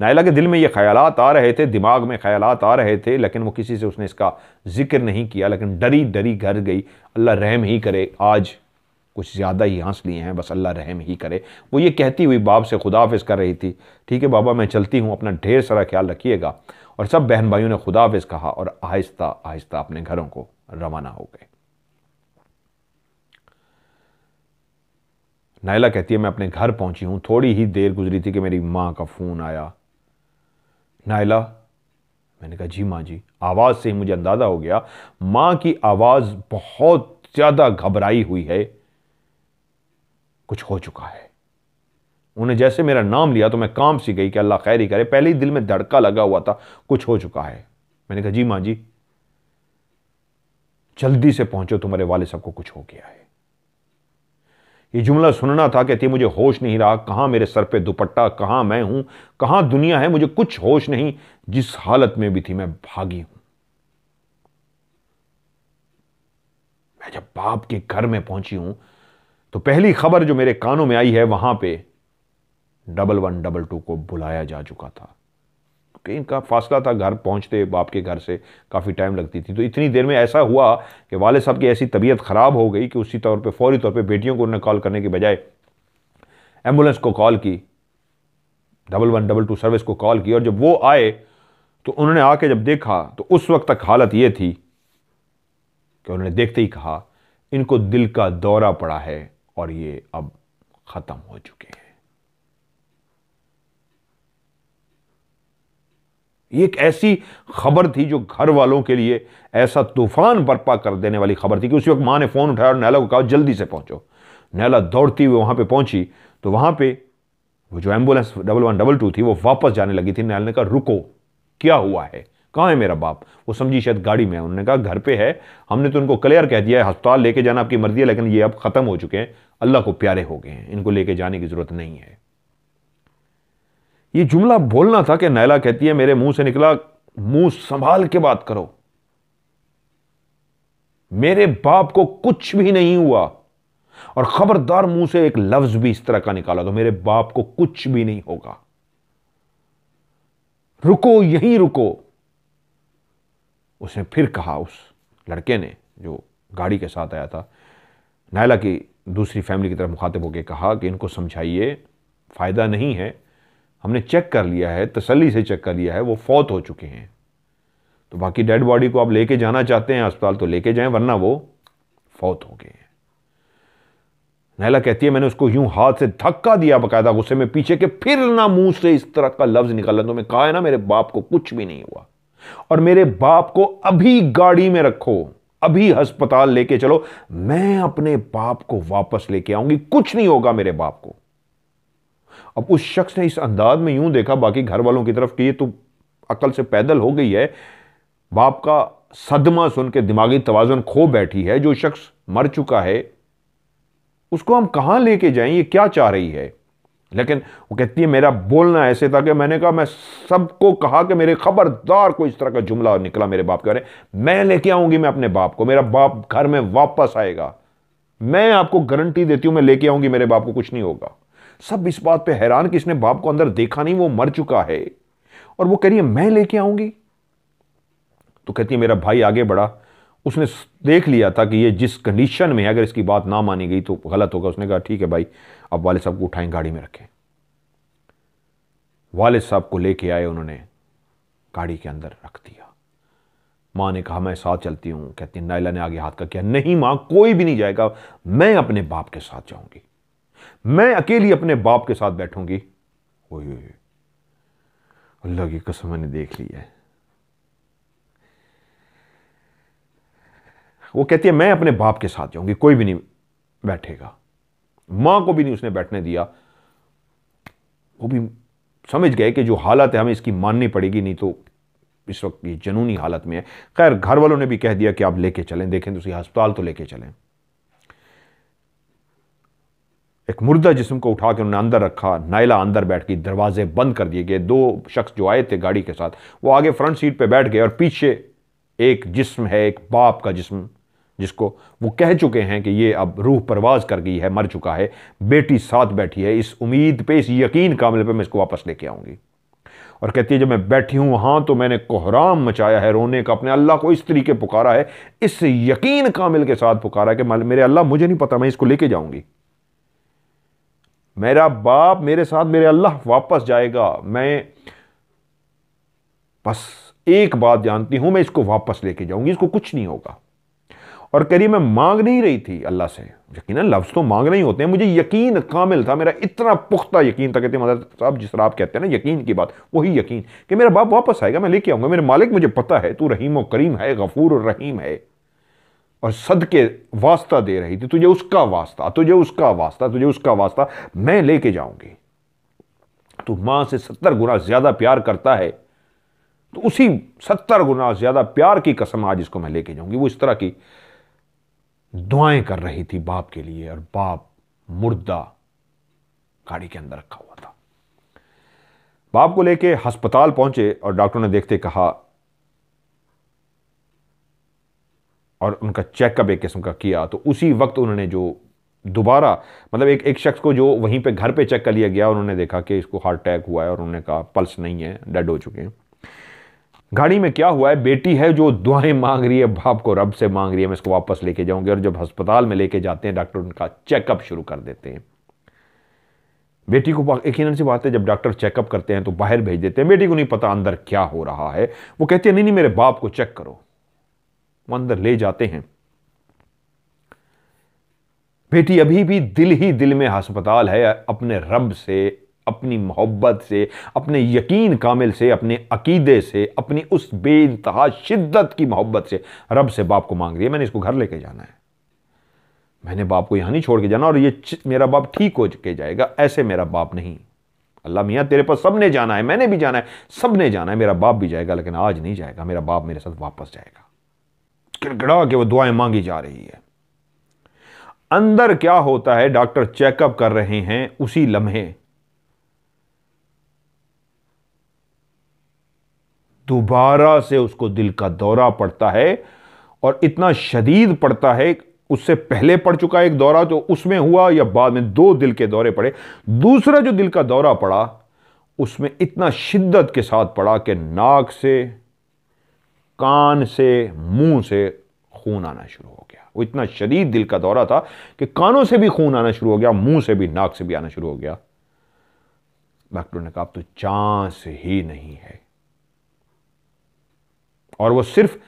नायला के दिल में ये ख्याल आ रहे थे दिमाग में ख्याल आ रहे थे लेकिन वो किसी से उसने इसका जिक्र नहीं किया लेकिन डरी डरी घर गई अल्लाह रहम ही करे आज कुछ ज़्यादा ही हंस लिए हैं बस अल्लाह रहम ही करे वो ये कहती हुई बाप से खुदाफिज कर रही थी ठीक है बाबा मैं चलती हूँ अपना ढेर सारा ख्याल रखिएगा और सब बहन भाइयों ने खुदाफिज कहा और आहिस्ता आहिस्ता अपने घरों को रवाना हो गए नायला कहती है मैं अपने घर पहुंची हूं थोड़ी ही देर गुजरी थी कि मेरी माँ का फ़ोन आया नायला मैंने कहा जी माँ जी आवाज़ से ही मुझे अंदाज़ा हो गया माँ की आवाज़ बहुत ज़्यादा घबराई हुई है कुछ हो चुका है उन्हें जैसे मेरा नाम लिया तो मैं काम सी गई कि अल्लाह खैर ही करे पहले ही दिल में धड़का लगा हुआ था कुछ हो चुका है मैंने कहा जी माँ जी जल्दी से पहुंचो तुम्हारे वाले सबको कुछ हो गया है ये जुमला सुनना था कहती मुझे होश नहीं रहा कहाँ मेरे सर पे दुपट्टा कहाँ मैं हूँ कहाँ दुनिया है मुझे कुछ होश नहीं जिस हालत में भी थी मैं भागी हूं मैं जब बाप के घर में पहुंची हूं तो पहली खबर जो मेरे कानों में आई है वहां पे डबल वन डबल टू को बुलाया जा चुका था इनका फासला था घर पहुंचते बाप के घर से काफ़ी टाइम लगती थी तो इतनी देर में ऐसा हुआ कि वाले साहब की ऐसी तबीयत ख़राब हो गई कि उसी तौर पर फौरी तौर पर बेटियों को उन्हें कॉल करने के बजाय एम्बुलेंस को कॉल की double one double two service को कॉल की और जब वो आए तो उन्होंने आके जब देखा तो उस वक्त तक हालत ये थी कि उन्होंने देखते ही कहा इनको दिल का दौरा पड़ा है और ये अब ख़त्म हो चुके हैं ये एक ऐसी खबर थी जो घर वालों के लिए ऐसा तूफान बर्पा कर देने वाली खबर थी कि उसी वक्त माँ ने फ़ोन उठाया और नैला को कहा जल्दी से पहुँचो नैला दौड़ती हुई वहाँ पर पहुंची तो वहां पर वो जो ambulance double one double two थी वो वापस जाने लगी थी नैला ने कहा रुको क्या हुआ है कहाँ है मेरा बाप वो समझी शायद गाड़ी में है उन्होंने कहा घर पर है हमने तो उनको क्लियर कह दिया है अस्पताल लेके जाना आपकी मर्जी है लेकिन ये अब ख़त्म हो चुके हैं अल्लाह को प्यारे हो गए हैं इनको लेके जाने की ज़रूरत नहीं है ये जुमला बोलना था कि नैला कहती है मेरे मुंह से निकला मुंह संभाल के बात करो मेरे बाप को कुछ भी नहीं हुआ और खबरदार मुंह से एक लफ्ज भी इस तरह का निकाला तो मेरे बाप को कुछ भी नहीं होगा रुको यहीं रुको उसने फिर कहा उस लड़के ने जो गाड़ी के साथ आया था नायला की दूसरी फैमिली की तरफ मुखातिब होकर कहा कि इनको समझाइए फ़ायदा नहीं है हमने चेक कर लिया है तसली से चेक कर लिया है वो फौत हो चुके हैं तो बाकी डेड बॉडी को आप लेके जाना चाहते हैं अस्पताल तो लेके जाएं वरना वो फौत हो गए हैं नहला कहती है मैंने उसको यूं हाथ से धक्का दिया बकायदा गुस्से में पीछे के फिर ना मुंह से इस तरह का लफ्ज निकाला तो मैं कहा है ना मेरे बाप को कुछ भी नहीं हुआ और मेरे बाप को अभी गाड़ी में रखो अभी अस्पताल लेके चलो मैं अपने बाप को वापस लेके आऊंगी कुछ नहीं होगा मेरे बाप को अब उस शख्स ने इस अंदाज में यूं देखा बाकी घर वालों की तरफ कि ये तो अकल से पैदल हो गई है बाप का सदमा सुन के दिमागी तोज़न खो बैठी है जो शख्स मर चुका है उसको हम कहाँ लेके जाएं ये क्या चाह रही है लेकिन वो कहती है मेरा बोलना ऐसे था कि मैंने कहा मैं सबको कहा कि मेरे खबरदार को इस तरह का जुमला निकला मेरे बाप के बारे मैं लेके आऊंगी मैं अपने बाप को मेरा बाप घर में वापस आएगा मैं आपको गारंटी देती हूं मैं लेके आऊंगी मेरे बाप को कुछ नहीं होगा सब इस बात पे हैरान कि इसने बाप को अंदर देखा नहीं वो मर चुका है और वो कह रही है मैं लेके आऊंगी तो कहती है मेरा भाई आगे बढ़ा उसने देख लिया था कि ये जिस कंडीशन में है अगर इसकी बात ना मानी गई तो गलत होगा उसने कहा ठीक है भाई अब वाले साहब को उठाएं गाड़ी में रखें वाले साहब को लेके आए उन्होंने गाड़ी के अंदर रख दिया माँ ने कहा मैं साथ चलती हूं कहती नायला ने आगे हाथ का किया नहीं मां कोई भी नहीं जाएगा मैं अपने बाप के साथ जाऊंगी मैं अकेली अपने बाप के साथ बैठूंगी अल्लाह की कसम मैंने देख ली है वो कहती है मैं अपने बाप के साथ जाऊंगी कोई भी नहीं बैठेगा मां को भी नहीं उसने बैठने दिया वो भी समझ गए कि जो हालत है हमें इसकी माननी पड़ेगी नहीं तो इस वक्त ये जनूनी हालत में है खैर घर वालों ने भी कह दिया कि आप लेके चलें देखें तो उसे अस्पताल तो लेके चलें एक मुर्दा जिस्म को उठा के उन्होंने अंदर रखा नायला अंदर बैठ गई दरवाजे बंद कर दिए गए दो शख्स जो आए थे गाड़ी के साथ वो आगे फ्रंट सीट पे बैठ गए और पीछे एक जिस्म है एक बाप का जिस्म जिसको वो कह चुके हैं कि ये अब रूह परवाज कर गई है मर चुका है बेटी साथ बैठी है इस उम्मीद पे इस यकीन कामिल पे मैं इसको वापस लेके आऊँगी और कहती है जब मैं बैठी हूँ वहाँ तो मैंने कोहराम मचाया है रोने का अपने अल्लाह को इस तरीके पुकारा है इस यकीन कामिल के साथ पुकारा है कि मेरे अल्लाह मुझे नहीं पता मैं इसको लेके जाऊँगी मेरा बाप मेरे साथ मेरे अल्लाह वापस जाएगा मैं बस एक बात जानती हूं मैं इसको वापस लेके जाऊंगी इसको कुछ नहीं होगा और करिए मैं मांग नहीं रही थी अल्लाह से यकीन लफ्ज़ तो मांग नहीं होते हैं मुझे यकीन कामिल था मेरा इतना पुख्ता यकीन था कहते मदर साहब जिस तरह आप कहते हैं ना यकीन की बात वही यकीन कि मेरा बाप वापस आएगा मैं लेके आऊँगा मेरे मालिक मुझे पता है तू रहीम करीम है गफूर रहीम है और सद के वास्ता दे रही थी तुझे उसका वास्ता तुझे उसका वास्ता तुझे उसका वास्ता मैं लेके जाऊंगी तो मां से सत्तर गुना ज्यादा प्यार करता है तो उसी सत्तर गुना ज्यादा प्यार की कसम आज इसको मैं लेके जाऊंगी वो इस तरह की दुआएं कर रही थी बाप के लिए और बाप मुर्दा गाड़ी के अंदर रखा हुआ था बाप को लेके अस्पताल पहुंचे और डॉक्टर ने देखते कहा और उनका चेकअप एक किस्म का किया तो उसी वक्त उन्होंने जो दोबारा मतलब एक एक शख्स को जो वहीं पे घर पे चेक कर लिया गया उन्होंने देखा कि इसको हार्ट अटैक हुआ है और उन्होंने कहा पल्स नहीं है डेड हो चुके हैं गाड़ी में क्या हुआ है बेटी है जो दुआएं मांग रही है बाप को रब से मांग रही है मैं इसको वापस लेके जाऊंगी और जब अस्पताल में लेके जाते हैं डॉक्टर उनका चेकअप शुरू कर देते हैं बेटी को यकीन सी बात है जब डॉक्टर चेकअप करते हैं तो बाहर भेज देते हैं बेटी को नहीं पता अंदर क्या हो रहा है वो कहते हैं नहीं नहीं मेरे बाप को चेक करो वो अंदर ले जाते हैं बेटी अभी भी दिल ही दिल में हस्पताल है अपने रब से अपनी मोहब्बत से अपने यकीन कामिल से अपने अकीदे से अपनी उस बेानतहा शिद्दत की मोहब्बत से रब से बाप को मांग रही है मैंने इसको घर लेके जाना है मैंने बाप को यहां नहीं छोड़ के जाना और ये मेरा बाप ठीक हो के जाएगा ऐसे मेरा बाप नहीं अल्लाह मियाँ तेरे पास सबने जाना है मैंने भी जाना है सब ने जाना है मेरा बाप भी जाएगा लेकिन आज नहीं जाएगा मेरा बाप मेरे साथ वापस जाएगा गिड़गड़ा के वो दुआएं मांगी जा रही है अंदर क्या होता है डॉक्टर चेकअप कर रहे हैं उसी लम्हे दोबारा से उसको दिल का दौरा पड़ता है और इतना शदीद पड़ता है उससे पहले पड़ चुका एक दौरा तो उसमें हुआ या बाद में दो दिल के दौरे पड़े दूसरा जो दिल का दौरा पड़ा उसमें इतना शिद्दत के साथ पड़ा कि नाक से कान से मुंह से खून आना शुरू हो गया वो इतना शदीद दिल का दौरा था कि कानों से भी खून आना शुरू हो गया मुंह से भी नाक से भी आना शुरू हो गया डॉक्टर ने कहा तो चांस ही नहीं है और वो सिर्फ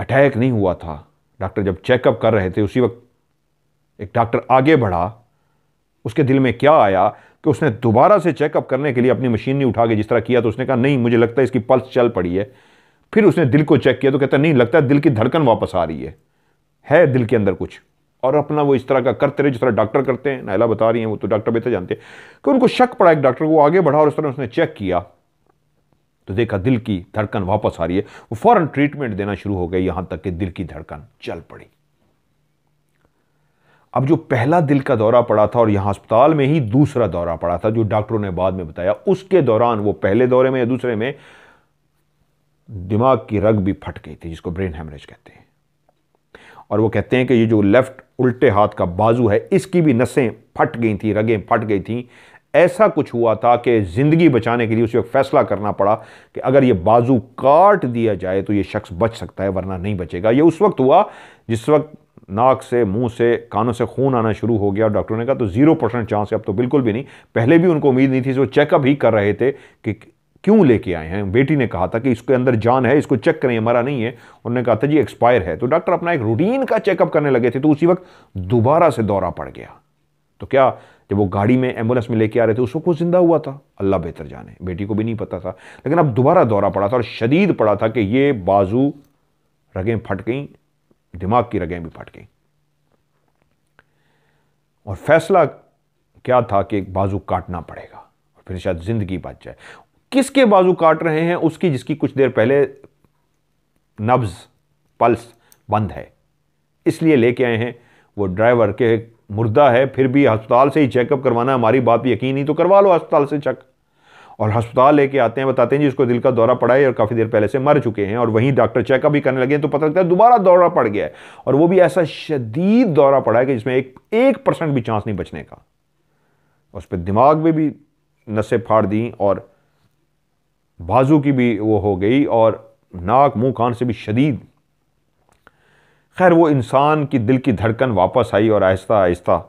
अटैक नहीं हुआ था डॉक्टर जब चेकअप कर रहे थे उसी वक्त एक डॉक्टर आगे बढ़ा उसके दिल में क्या आया कि उसने दोबारा से चेकअप करने के लिए अपनी मशीन नहीं उठा के जिस तरह किया तो उसने कहा नहीं मुझे लगता है इसकी पल्स चल पड़ी है फिर उसने दिल को चेक किया तो कहता नहीं लगता दिल की धड़कन वापस आ रही है है दिल के अंदर कुछ और अपना वो इस तरह का करते रहे जिस तरह डॉक्टर करते हैं नायला बता रही हैं वो तो डॉक्टर बेहतर तो जानते हैं कि उनको शक पड़ा एक डॉक्टर को आगे बढ़ा और उस तरह उसने चेक किया तो देखा दिल की धड़कन वापस आ रही है वो फौरन ट्रीटमेंट देना शुरू हो गई यहां तक कि दिल की धड़कन चल पड़ी अब जो पहला दिल का दौरा पड़ा था और यहां अस्पताल में ही दूसरा दौरा पड़ा था जो डॉक्टरों ने बाद में बताया उसके दौरान वो पहले दौरे में या दूसरे में दिमाग की रग भी फट गई थी जिसको ब्रेन हेमरेज कहते हैं और वो कहते हैं कि ये जो लेफ्ट उल्टे हाथ का बाजू है इसकी भी नसें फट गई थी रगें फट गई थी ऐसा कुछ हुआ था कि ज़िंदगी बचाने के लिए उसे फैसला करना पड़ा कि अगर ये बाजू काट दिया जाए तो ये शख्स बच सकता है वरना नहीं बचेगा ये उस वक्त हुआ जिस वक्त नाक से मुंह से कानों से खून आना शुरू हो गया डॉक्टर ने कहा तो ज़ीरो परसेंट चांस है अब तो बिल्कुल भी नहीं पहले भी उनको उम्मीद नहीं थी वो चेकअप ही कर रहे थे कि क्यों लेके आए हैं बेटी ने कहा था कि इसके अंदर जान है इसको चेक करें हमारा नहीं है उन्होंने कहा था जी एक्सपायर है तो डॉक्टर अपना एक रूटीन का चेकअप करने लगे थे तो उसी वक्त दोबारा से दौरा पड़ गया तो क्या जब वो गाड़ी में एम्बुलेंस में लेके आ रहे थे उस वक्त जिंदा हुआ था अल्लाह बेहतर जाने बेटी को भी नहीं पता था लेकिन अब दोबारा दौरा पड़ा था और शदीद पड़ा था कि ये बाजू रगें फट गई दिमाग की रगें भी फट गई और फैसला क्या था कि बाजू काटना पड़ेगा फिर शायद ज़िंदगी बच जाए किसके बाजू काट रहे हैं उसकी जिसकी कुछ देर पहले नब्ज पल्स बंद है इसलिए लेके आए हैं वो ड्राइवर के मुर्दा है फिर भी अस्पताल से ही चेकअप करवाना हमारी बात भी यकीन नहीं तो करवा लो अस्पताल से चेक और अस्पताल लेके आते हैं बताते हैं जी उसको दिल का दौरा पड़ा है और काफ़ी देर पहले से मर चुके हैं और वहीं डॉक्टर चेकअप भी करने लगे तो पता लगता है दोबारा दौरा पड़ गया है और वो भी ऐसा शदीद दौरा पड़ा है कि जिसमें एक एक परसेंट भी चांस नहीं बचने का उस पर दिमाग में भी नशे फाड़ दी और बाजू की भी वो हो गई और नाक मुंह कान से भी शदीद खैर वो इंसान की दिल की धड़कन वापस आई और आहिस्ता आहिस्ता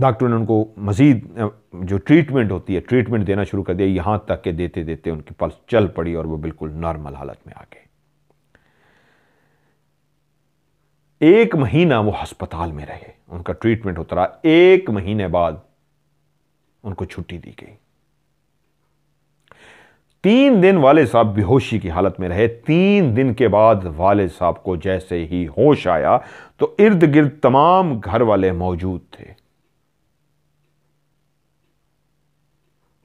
डॉक्टर ने उनको मज़ीद जो ट्रीटमेंट होती है ट्रीटमेंट देना शुरू कर दिया यहां तक के देते देते उनकी पल्स चल पड़ी और वो बिल्कुल नॉर्मल हालत में आ गए एक महीना वो अस्पताल में रहे उनका ट्रीटमेंट होता रहा एक महीने बाद उनको छुट्टी दी गई तीन दिन वाले साहब बेहोशी की हालत में रहे तीन दिन के बाद वाले साहब को जैसे ही होश आया तो इर्द गिर्द तमाम घर वाले मौजूद थे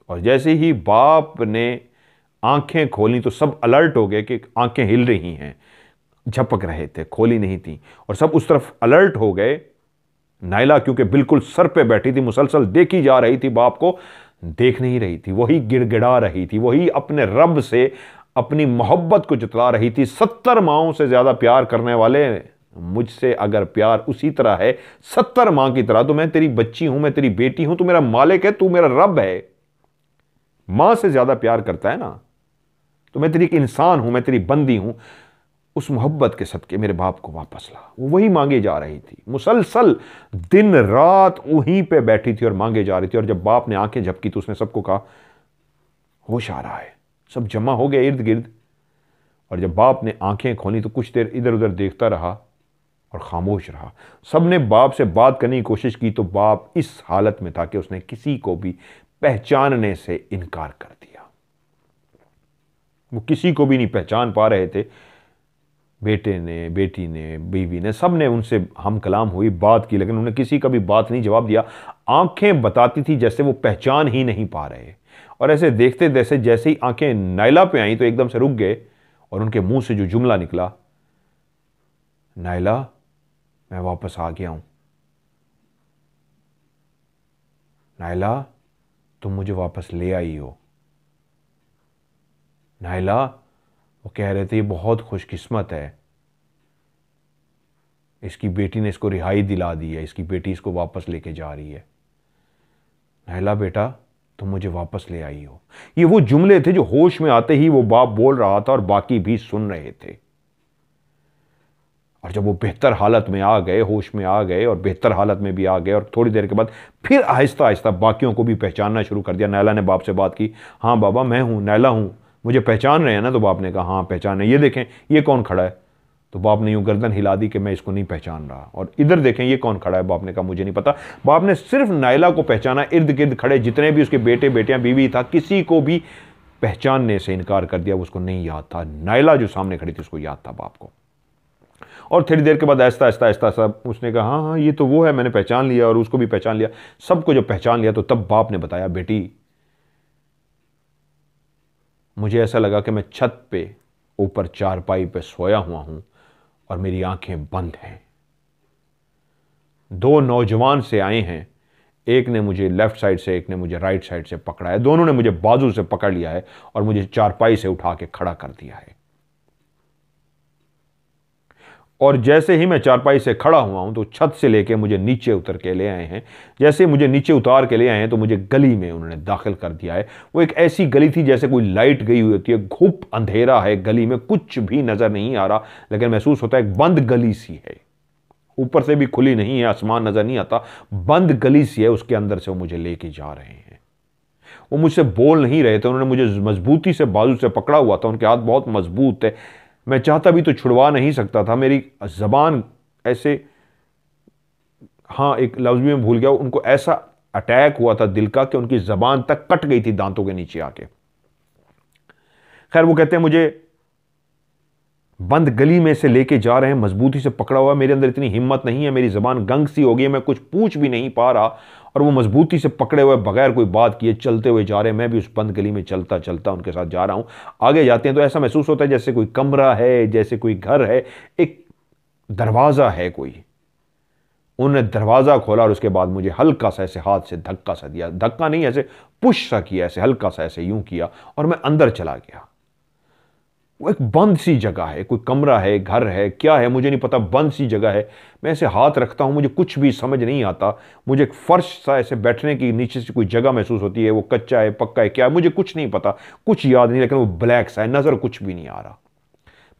और जैसे ही बाप ने आंखें खोली तो सब अलर्ट हो गए कि आंखें हिल रही हैं झपक रहे थे खोली नहीं थी और सब उस तरफ अलर्ट हो गए नायला क्योंकि बिल्कुल सर पे बैठी थी मुसलसल देखी जा रही थी बाप को देख नहीं रही थी वही गिड़गिड़ा रही थी वही अपने रब से अपनी मोहब्बत को जतला रही थी सत्तर माओं से ज़्यादा प्यार करने वाले मुझसे अगर प्यार उसी तरह है सत्तर माँ की तरह तो मैं तेरी बच्ची हूँ मैं तेरी बेटी हूँ तू मेरा मालिक है तू मेरा रब है माँ से ज़्यादा प्यार करता है ना तो मैं तेरी एक इंसान हूँ मैं तेरी बंदी हूँ उस मोहब्बत के सदके मेरे बाप को वापस ला वो वही मांगे जा रही थी मुसलसल दिन रात वहीं पे बैठी थी और मांगे जा रही थी और जब बाप ने आंखें झपकी तो उसने सबको कहा होश आ रहा है सब जमा हो गया इर्द गिर्द और जब बाप ने आंखें खोली तो कुछ देर इधर उधर देखता रहा और खामोश रहा सब ने बाप से बात करने की कोशिश की तो बाप इस हालत में था कि उसने किसी को भी पहचानने से इनकार कर दिया वो किसी को भी नहीं पहचान पा रहे थे बेटे ने बेटी ने बीवी ने सब ने उनसे हम कलाम हुई बात की लेकिन उन्होंने किसी का भी बात नहीं जवाब दिया आंखें बताती थी जैसे वो पहचान ही नहीं पा रहे और ऐसे देखते देखते जैसे ही आंखें नायला पे आई तो एकदम से रुक गए और उनके मुंह से जो जुमला निकला नायला मैं वापस आ गया हूं नायला तुम मुझे वापस ले आई हो नायला वो कह रहे थे ये बहुत खुशकिस्मत है इसकी बेटी ने इसको रिहाई दिला दी है इसकी बेटी इसको वापस लेके जा रही है नहला बेटा तुम मुझे वापस ले आई हो ये वो जुमले थे जो होश में आते ही वो बाप बोल रहा था और बाकी भी सुन रहे थे और जब वो बेहतर हालत में आ गए होश में आ गए और बेहतर हालत में भी आ गए और थोड़ी देर के बाद फिर आहिस्ता आहिस्ता बाकियों को भी पहचानना शुरू कर दिया नैला ने बाप से बात की हाँ बाबा मैं हूँ नैला हूं मुझे पहचान रहे हैं ना तो बाप ने कहा हाँ पहचान है ये देखें ये कौन खड़ा है तो बाप ने यूँ गर्दन हिला दी कि मैं इसको नहीं पहचान रहा और इधर देखें ये कौन खड़ा है बाप ने कहा मुझे नहीं पता बाप ने सिर्फ नायला को पहचाना इर्द गिर्द खड़े जितने भी उसके बेटे बेटियाँ बीवी था किसी को भी पहचानने से इनकार कर दिया उसको नहीं याद था नायला जो सामने खड़ी थी उसको याद था बाप को और थोड़ी देर के बाद ऐसा ऐसा ऐसा सब उसने कहा हाँ हाँ ये तो वो है मैंने पहचान लिया और उसको भी पहचान लिया सबको जब पहचान लिया तो तब बाप ने बताया बेटी मुझे ऐसा लगा कि मैं छत पे ऊपर चारपाई पे सोया हुआ हूं और मेरी आंखें बंद हैं दो नौजवान से आए हैं एक ने मुझे लेफ़्ट साइड से एक ने मुझे राइट साइड से पकड़ा है दोनों ने मुझे बाजू से पकड़ लिया है और मुझे चारपाई से उठा के खड़ा कर दिया है और जैसे ही मैं चारपाई से खड़ा हुआ हूँ तो छत से लेके मुझे नीचे उतर के ले आए हैं जैसे मुझे नीचे उतार के ले आए हैं तो मुझे गली में उन्होंने दाखिल कर दिया है वो एक ऐसी गली थी जैसे कोई लाइट गई हुई होती है घुप अंधेरा है गली में कुछ भी नज़र नहीं आ रहा लेकिन महसूस होता है एक बंद गली सी है ऊपर से भी खुली नहीं है आसमान नज़र नहीं आता बंद गली सी है उसके अंदर से वो मुझे लेके जा रहे हैं वो मुझसे बोल नहीं रहे थे उन्होंने मुझे मजबूती से बाजू से पकड़ा हुआ था उनके हाथ बहुत मजबूत थे मैं चाहता भी तो छुड़वा नहीं सकता था मेरी ज़बान ऐसे हाँ एक लफ्ज़ भी मैं भूल गया उनको ऐसा अटैक हुआ था दिल का कि उनकी ज़बान तक कट गई थी दांतों के नीचे आके खैर वो कहते हैं मुझे बंद गली में से लेके जा रहे हैं मजबूती से पकड़ा हुआ मेरे अंदर इतनी हिम्मत नहीं है मेरी ज़बान गंग सी हो गई है मैं कुछ पूछ भी नहीं पा रहा और वो मजबूती से पकड़े हुए बगैर कोई बात किए चलते हुए जा रहे हैं मैं भी उस बंद गली में चलता चलता उनके साथ जा रहा हूँ आगे जाते हैं तो ऐसा महसूस होता है जैसे कोई कमरा है जैसे कोई घर है एक दरवाज़ा है कोई उन्होंने दरवाज़ा खोला और उसके बाद मुझे हल्का सा ऐसे हाथ से धक्का सा दिया धक्का नहीं ऐसे पुश सा किया ऐसे हल्का सा ऐसे यूं किया और मैं अंदर चला गया वो एक बंद सी जगह है कोई कमरा है घर है क्या है मुझे नहीं पता बंद सी जगह है मैं ऐसे हाथ रखता हूँ मुझे कुछ भी समझ नहीं आता मुझे एक फर्श सा ऐसे बैठने की नीचे से कोई जगह महसूस होती है वो कच्चा है पक्का है क्या है मुझे कुछ नहीं पता कुछ याद नहीं लेकिन वो ब्लैक सा है नज़र कुछ भी नहीं आ रहा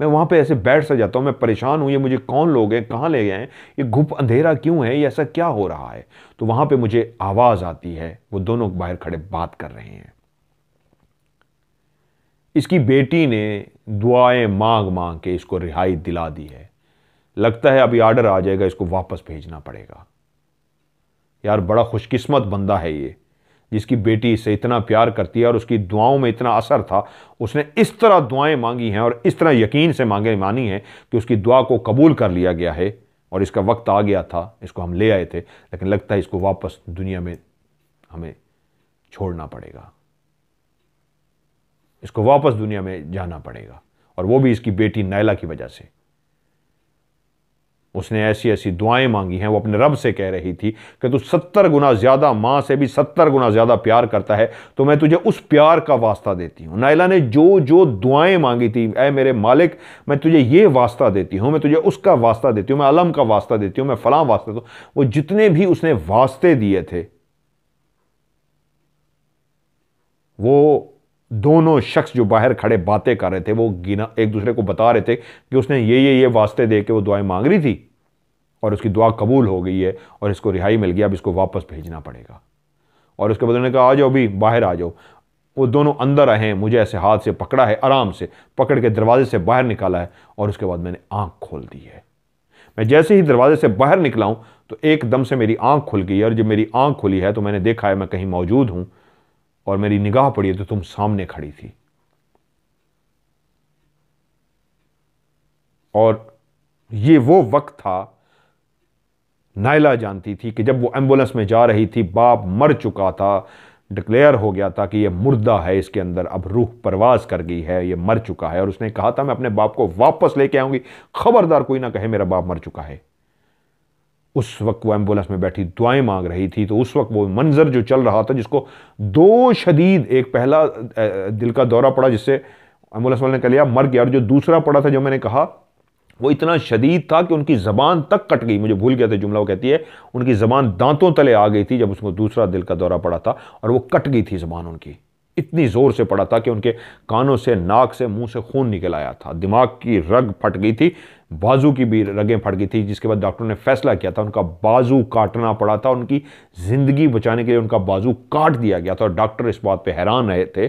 मैं वहाँ पर ऐसे बैठ सा जाता हूँ मैं परेशान हूँ ये मुझे कौन लोग हैं कहाँ ले गए हैं ये घुप अंधेरा क्यों है ये ऐसा क्या हो रहा है तो वहाँ पर मुझे आवाज़ आती है वो दोनों बाहर खड़े बात कर रहे हैं इसकी बेटी ने दुआएं मांग मांग के इसको रिहाई दिला दी है लगता है अभी आर्डर आ जाएगा इसको वापस भेजना पड़ेगा यार बड़ा खुशकिस्मत बंदा है ये जिसकी बेटी इसे इतना प्यार करती है और उसकी दुआओं में इतना असर था उसने इस तरह दुआएं मांगी हैं और इस तरह यकीन से मांगे मानी हैं कि उसकी दुआ को कबूल कर लिया गया है और इसका वक्त आ गया था इसको हम ले आए थे लेकिन लगता है इसको वापस दुनिया में हमें छोड़ना पड़ेगा इसको वापस दुनिया में जाना पड़ेगा और वो भी इसकी बेटी नायला की वजह से उसने ऐसी ऐसी दुआएं मांगी हैं वो अपने रब से कह रही थी कि तू सत्तर गुना ज़्यादा मां से भी सत्तर गुना ज़्यादा प्यार करता है तो मैं तुझे उस प्यार का वास्ता देती हूं नायला ने जो जो दुआएं मांगी थी ऐ मेरे मालिक मैं तुझे ये वास्ता देती हूं मैं तुझे उसका वास्ता देती हूं मैं अलम का वास्ता देती हूं मैं फ़लाँ वास्ता देता हूं वो जितने भी उसने वास्ते दिए थे वो दोनों शख्स जो बाहर खड़े बातें कर रहे थे वो गिना एक दूसरे को बता रहे थे कि उसने ये ये ये वास्ते दे के वो दुआएं मांग रही थी और उसकी दुआ कबूल हो गई है और इसको रिहाई मिल गई अब इसको वापस भेजना पड़ेगा और उसके बदलने का आ जाओ भी बाहर आ जाओ वो दोनों अंदर आए हैं मुझे ऐसे हाथ से पकड़ा है आराम से पकड़ के दरवाजे से बाहर निकाला है और उसके बाद मैंने आँख खोल दी है मैं जैसे ही दरवाजे से बाहर निकला हूँ तो एकदम से मेरी आँख खुल गई है और जब मेरी आँख खुली है तो मैंने देखा है मैं कहीं मौजूद हूँ और मेरी निगाह पड़ी तो तुम सामने खड़ी थी और ये वो वक्त था नायला जानती थी कि जब वो एम्बुलेंस में जा रही थी बाप मर चुका था डिक्लेयर हो गया था कि ये मुर्दा है इसके अंदर अब रूह परवाज कर गई है ये मर चुका है और उसने कहा था मैं अपने बाप को वापस लेके आऊंगी खबरदार कोई ना कहे मेरा बाप मर चुका है उस वक्त वो एम्बुलेंस में बैठी दुआएं मांग रही थी तो उस वक्त वो मंजर जो चल रहा था जिसको दो शदीद एक पहला दिल का दौरा पड़ा जिससे एम्बुलेंस वाले ने कह लिया मर गया और जो दूसरा पड़ा था जो मैंने कहा वो इतना शदीद था कि उनकी ज़बान तक कट गई मुझे भूल गया था जुमला वो कहती है उनकी ज़बान दांतों तले आ गई थी जब उसको दूसरा दिल का दौरा पड़ा था और वो कट गई थी ज़बान उनकी इतनी ज़ोर से पड़ा था कि उनके कानों से नाक से मुंह से खून निकल आया था दिमाग की रग फट गई थी बाजू की भी रगें फट गई थी जिसके बाद डॉक्टर ने फैसला किया था उनका बाजू काटना पड़ा था उनकी ज़िंदगी बचाने के लिए उनका बाजू काट दिया गया था और डॉक्टर इस बात पर हैरान रहे थे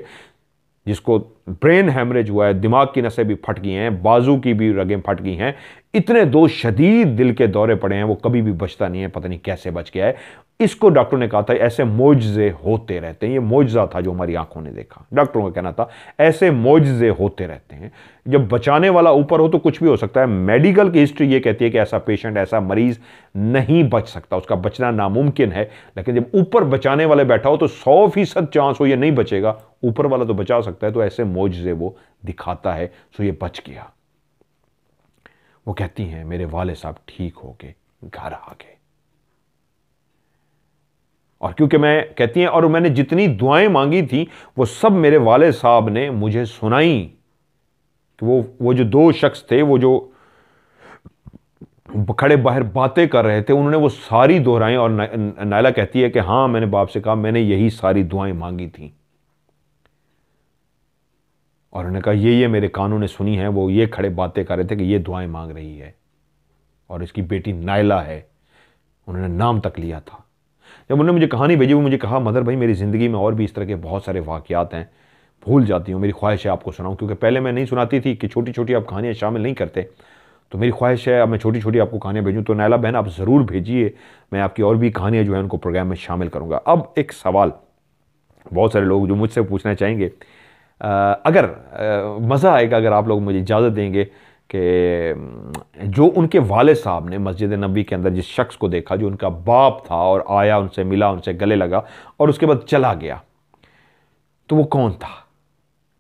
जिसको ब्रेन हैमरेज हुआ है दिमाग की नसें भी फट गई हैं बाजू की भी रगें फट गई हैं इतने दो शदीद दिल के दौरे पड़े हैं वो कभी भी बचता नहीं है पता नहीं कैसे बच गया है इसको डॉक्टर ने कहा था ऐसे मोजे होते रहते हैं ये मोजा था जो हमारी आंखों ने देखा डॉक्टरों का कहना था ऐसे मोजे होते रहते हैं जब बचाने वाला ऊपर हो तो कुछ भी हो सकता है मेडिकल की हिस्ट्री ये कहती है कि ऐसा पेशेंट ऐसा मरीज नहीं बच सकता उसका बचना नामुमकिन है लेकिन जब ऊपर बचाने वाले बैठा हो तो सौ फीसद चांस हो यह नहीं बचेगा ऊपर वाला तो बचा सकता है तो ऐसे मोजे वो दिखाता है सो ये बच गया वो कहती हैं मेरे वाले साहब ठीक हो गए घर आ गए और क्योंकि मैं कहती हैं और मैंने जितनी दुआएं मांगी थी वो सब मेरे वाले साहब ने मुझे सुनाई कि वो वो जो दो शख्स थे वो जो खड़े बाहर बातें कर रहे थे उन्होंने वो सारी दोहराई और नायला कहती है कि हाँ मैंने बाप से कहा मैंने यही सारी दुआएं मांगी थी और उन्होंने कहा ये ये मेरे कानों ने सुनी है वो ये खड़े बातें कर रहे थे कि ये दुआएं मांग रही है और इसकी बेटी नायला है उन्होंने नाम तक लिया था जब उन्होंने मुझे कहानी भेजी वो मुझे कहा मदर भाई मेरी ज़िंदगी में और भी इस तरह के बहुत सारे वाक़ात हैं भूल जाती हूँ मेरी ख्वाहिश है आपको सुनाऊँ क्योंकि पहले मैं नहीं सुनाती थी कि छोटी छोटी आप कहानियाँ शामिल नहीं करते तो मेरी ख्वाहिश है अब मैं छोटी छोटी आपको कहानियाँ भेजूँ तो नायला बहन आप ज़रूर भेजिए मैं आपकी और भी कहानियाँ जो है उनको प्रोग्राम में शामिल करूँगा अब एक सवाल बहुत सारे लोग जो मुझसे पूछना चाहेंगे अगर मज़ा आएगा अगर आप लोग मुझे इजाज़त देंगे कि हम्म, जो उनके वाले साहब ने मस्जिद नबी के अंदर जिस शख्स को देखा जो उनका बाप था और आया उनसे मिला उनसे गले लगा और उसके बाद चला गया तो वो कौन था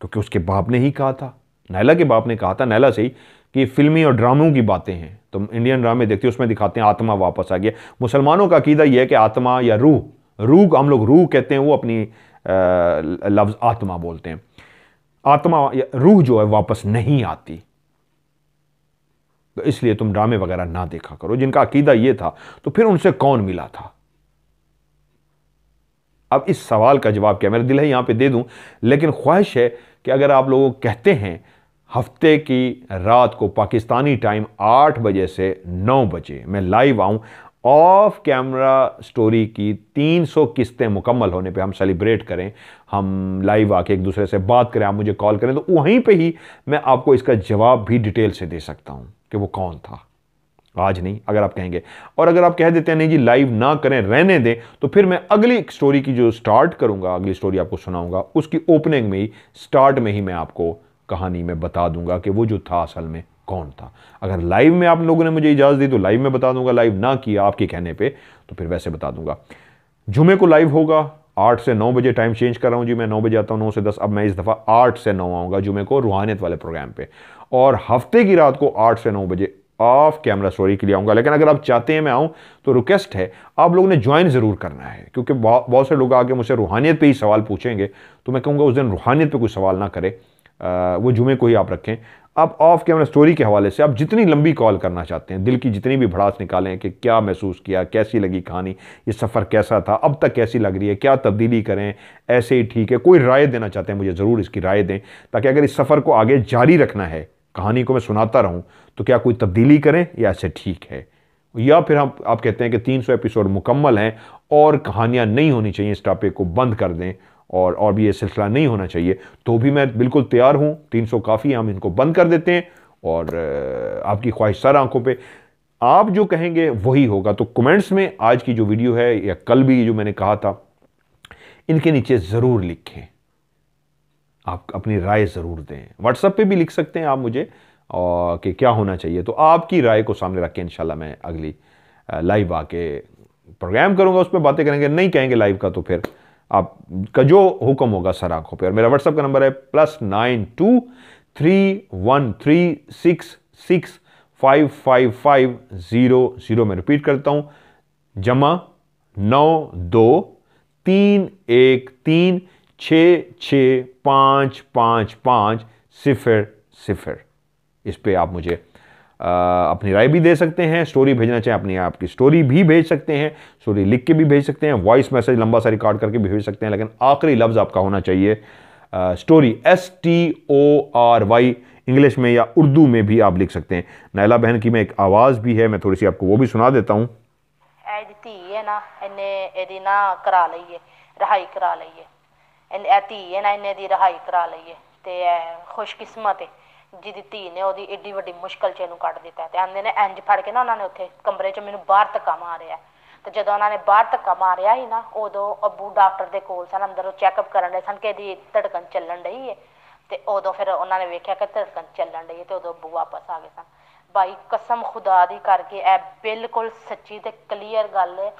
क्योंकि उसके बाप ने ही कहा था नैला के बाप ने कहा था नैला से ही कि फिल्मी और ड्रामों की बातें हैं तुम तो इंडियन ड्रामे देखते हो उसमें दिखाते हैं आत्मा वापस आ गया मुसलमानों का अकीदा यह है कि आत्मा या रूह रूह हम लोग रूह कहते हैं वो अपनी लफ्ज़ आत्मा बोलते हैं आत्मा या रूह जो है वापस नहीं आती तो इसलिए तुम ड्रामे वगैरह ना देखा करो जिनका अकीदा यह था तो फिर उनसे कौन मिला था अब इस सवाल का जवाब क्या मेरा दिल है यहां पे दे दूं लेकिन ख्वाहिश है कि अगर आप लोग कहते हैं हफ्ते की रात को पाकिस्तानी टाइम आठ बजे से नौ बजे मैं लाइव आऊं ऑफ कैमरा स्टोरी की 300 किस्तें मुकम्मल होने पे हम सेलिब्रेट करें हम लाइव आके एक दूसरे से बात करें आप मुझे कॉल करें तो वहीं पे ही मैं आपको इसका जवाब भी डिटेल से दे सकता हूँ कि वो कौन था आज नहीं अगर आप कहेंगे और अगर आप कह देते हैं नहीं जी लाइव ना करें रहने दें तो फिर मैं अगली स्टोरी की जो स्टार्ट करूंगा अगली स्टोरी आपको सुनाऊंगा उसकी ओपनिंग में ही स्टार्ट में ही मैं आपको कहानी में बता दूंगा कि वो जो था असल में कौन था अगर लाइव में आप लोगों ने मुझे इजाज़त दी तो लाइव में बता दूंगा लाइव ना किया आपके कहने पर तो फिर वैसे बता दूंगा जुमे को लाइव होगा आठ से नौ बजे टाइम चेंज कर रहा हूँ जी मैं नौ बजे आता हूँ नौ से दस अब मैं इस दफ़ा आठ से नौ आऊँगा जुमे को रूहानियत वाले प्रोग्राम पे और हफ्ते की रात को आठ से नौ बजे ऑफ कैमरा स्टोरी के लिए आऊँगा लेकिन अगर आप चाहते हैं मैं आऊँ तो रिक्वेस्ट है आप लोगों ने ज्वाइन ज़रूर करना है क्योंकि बहुत से लोग आगे मुझसे रूहानियत पर ही सवाल पूछेंगे तो मैं कहूँगा उस दिन रूहानियत पर कोई सवाल ना करें वो जुमे को ही आप रखें आप ऑफ कैमरा स्टोरी के हवाले से आप जितनी लंबी कॉल करना चाहते हैं दिल की जितनी भी भड़ास निकालें कि क्या महसूस किया कैसी लगी कहानी ये सफ़र कैसा था अब तक कैसी लग रही है क्या तब्दीली करें ऐसे ही ठीक है कोई राय देना चाहते हैं मुझे ज़रूर इसकी राय दें ताकि अगर इस सफ़र को आगे जारी रखना है कहानी को मैं सुनाता रहूं तो क्या कोई तब्दीली करें या ऐसे ठीक है या फिर हम आप कहते हैं कि 300 एपिसोड मुकम्मल हैं और कहानियां नहीं होनी चाहिए इस टॉपिक को बंद कर दें और और भी ये सिलसिला नहीं होना चाहिए तो भी मैं बिल्कुल तैयार हूँ 300 काफ़ी हम इनको बंद कर देते हैं और आपकी ख्वाहिश सर आंखों पर आप जो कहेंगे वही होगा तो कमेंट्स में आज की जो वीडियो है या कल भी जो मैंने कहा था इनके नीचे ज़रूर लिखें आप अपनी राय ज़रूर दें व्हाट्सएप पे भी लिख सकते हैं आप मुझे और कि क्या होना चाहिए तो आपकी राय को सामने रख के इन मैं अगली लाइव आके प्रोग्राम करूँगा उस पर बातें करेंगे नहीं कहेंगे लाइव का तो फिर आप का जो हुक्म होगा सर आंखों पर मेरा व्हाट्सअप का नंबर है plus nine two three one three six six five five five zero zero मैं रिपीट करता हूँ जमा नौ दो तीन एक तीन छः छः पाँच पाँच पाँच सिफर सिफर इस पर आप मुझे आ, अपनी राय भी दे सकते हैं स्टोरी भेजना चाहें अपनी आपकी स्टोरी भी भेज सकते हैं स्टोरी लिख के भी भेज सकते हैं वॉइस मैसेज लंबा सा रिकॉर्ड करके भी भेज सकते हैं लेकिन आखिरी लफ्ज़ आपका होना चाहिए आ, story S T O R Y English में या उर्दू में भी आप लिख सकते हैं नैला बहन की मैं एक आवाज़ भी है मैं थोड़ी सी आपको वो भी सुना देता हूँ करा लीए रहाई करा लीए ਇਹ ਧੀ ਹੈ ਨਾ ਇਹਨੇ ਦੀ ਰਹਾਈ ਕਰਾ ਲਈਏ ਤੇ ਇਹ ਖੁਸ਼ਕਿਸਮਤ ਹੈ ਜਿਹਦੀ ਧੀ ਨੇ ਉਹਦੀ ਏਡੀ ਵੱਡੀ ਮੁਸ਼ਕਲ 'ਚ ਇਹਨੂੰ ਕੱਢ ਦਿੱਤਾ ਤੇ ਆਂਦੇ ਨੇ ਇੰਜ ਫੜ ਕੇ ਨਾ ਉਹਨਾਂ ਨੇ ਉੱਥੇ ਕਮਰੇ 'ਚ ਮੈਨੂੰ ਬਾਹਰ ਆ ਮਾਰਿਆ ਤੇ ਜਦੋਂ ਉਹਨਾਂ ਨੇ ਬਾਹਰ ਆ ਮਾਰਿਆ ਹੀ ਨਾ ਉਦੋਂ ਅੱਬੂ ਡਾਕਟਰ ਦੇ ਕੋਲ ਸਨ ਅੰਦਰ ਉਹ ਚੈੱਕਅਪ ਕਰਨ ਦੇ ਸਨ ਕਿ ਇਹਦੀ ਧੜਕਣ ਚੱਲਣ ਰਹੀ ਹੈ ਤੇ ਉਦੋਂ ਫਿਰ ਉਹਨਾਂ ਨੇ ਵੇਖਿਆ ਕਿ ਧੜਕਣ ਚੱਲਣ ਰਹੀ ਹੈ ਤੇ ਉਦੋਂ ਅੱਬੂ ਵਾਪਸ ਆ ਗਏ ਸਨ ਬਾਈ ਕਸਮ ਖੁਦਾ ਦੀ ਕਰਕੇ ਇਹ ਬਿਲਕੁਲ ਸੱਚੀ ਤੇ ਕਲੀਅਰ ਗੱਲ ਹੈ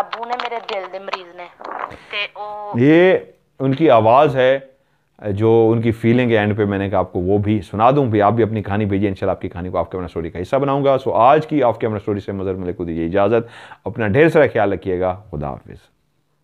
ਅੱਬੂ ਨੇ ਮੇਰੇ ਦਿਲ ਦੇ ਮਰੀਜ਼ ਨੇ ਤੇ ਉਹ ਇਹ उनकी आवाज़ है जो उनकी फीलिंग है एंड पे मैंने कहा आपको वो भी सुना दूँ भी आप भी अपनी कहानी भेजिए इंशाल्लाह आपकी कहानी को आपके अपना स्टोरी का हिस्सा बनाऊंगा सो आज की आपके अपना स्टोरी से मज़र मलिक को दीजिए इजाज़त अपना ढेर सारा ख्याल रखिएगा खुदा हाफिज़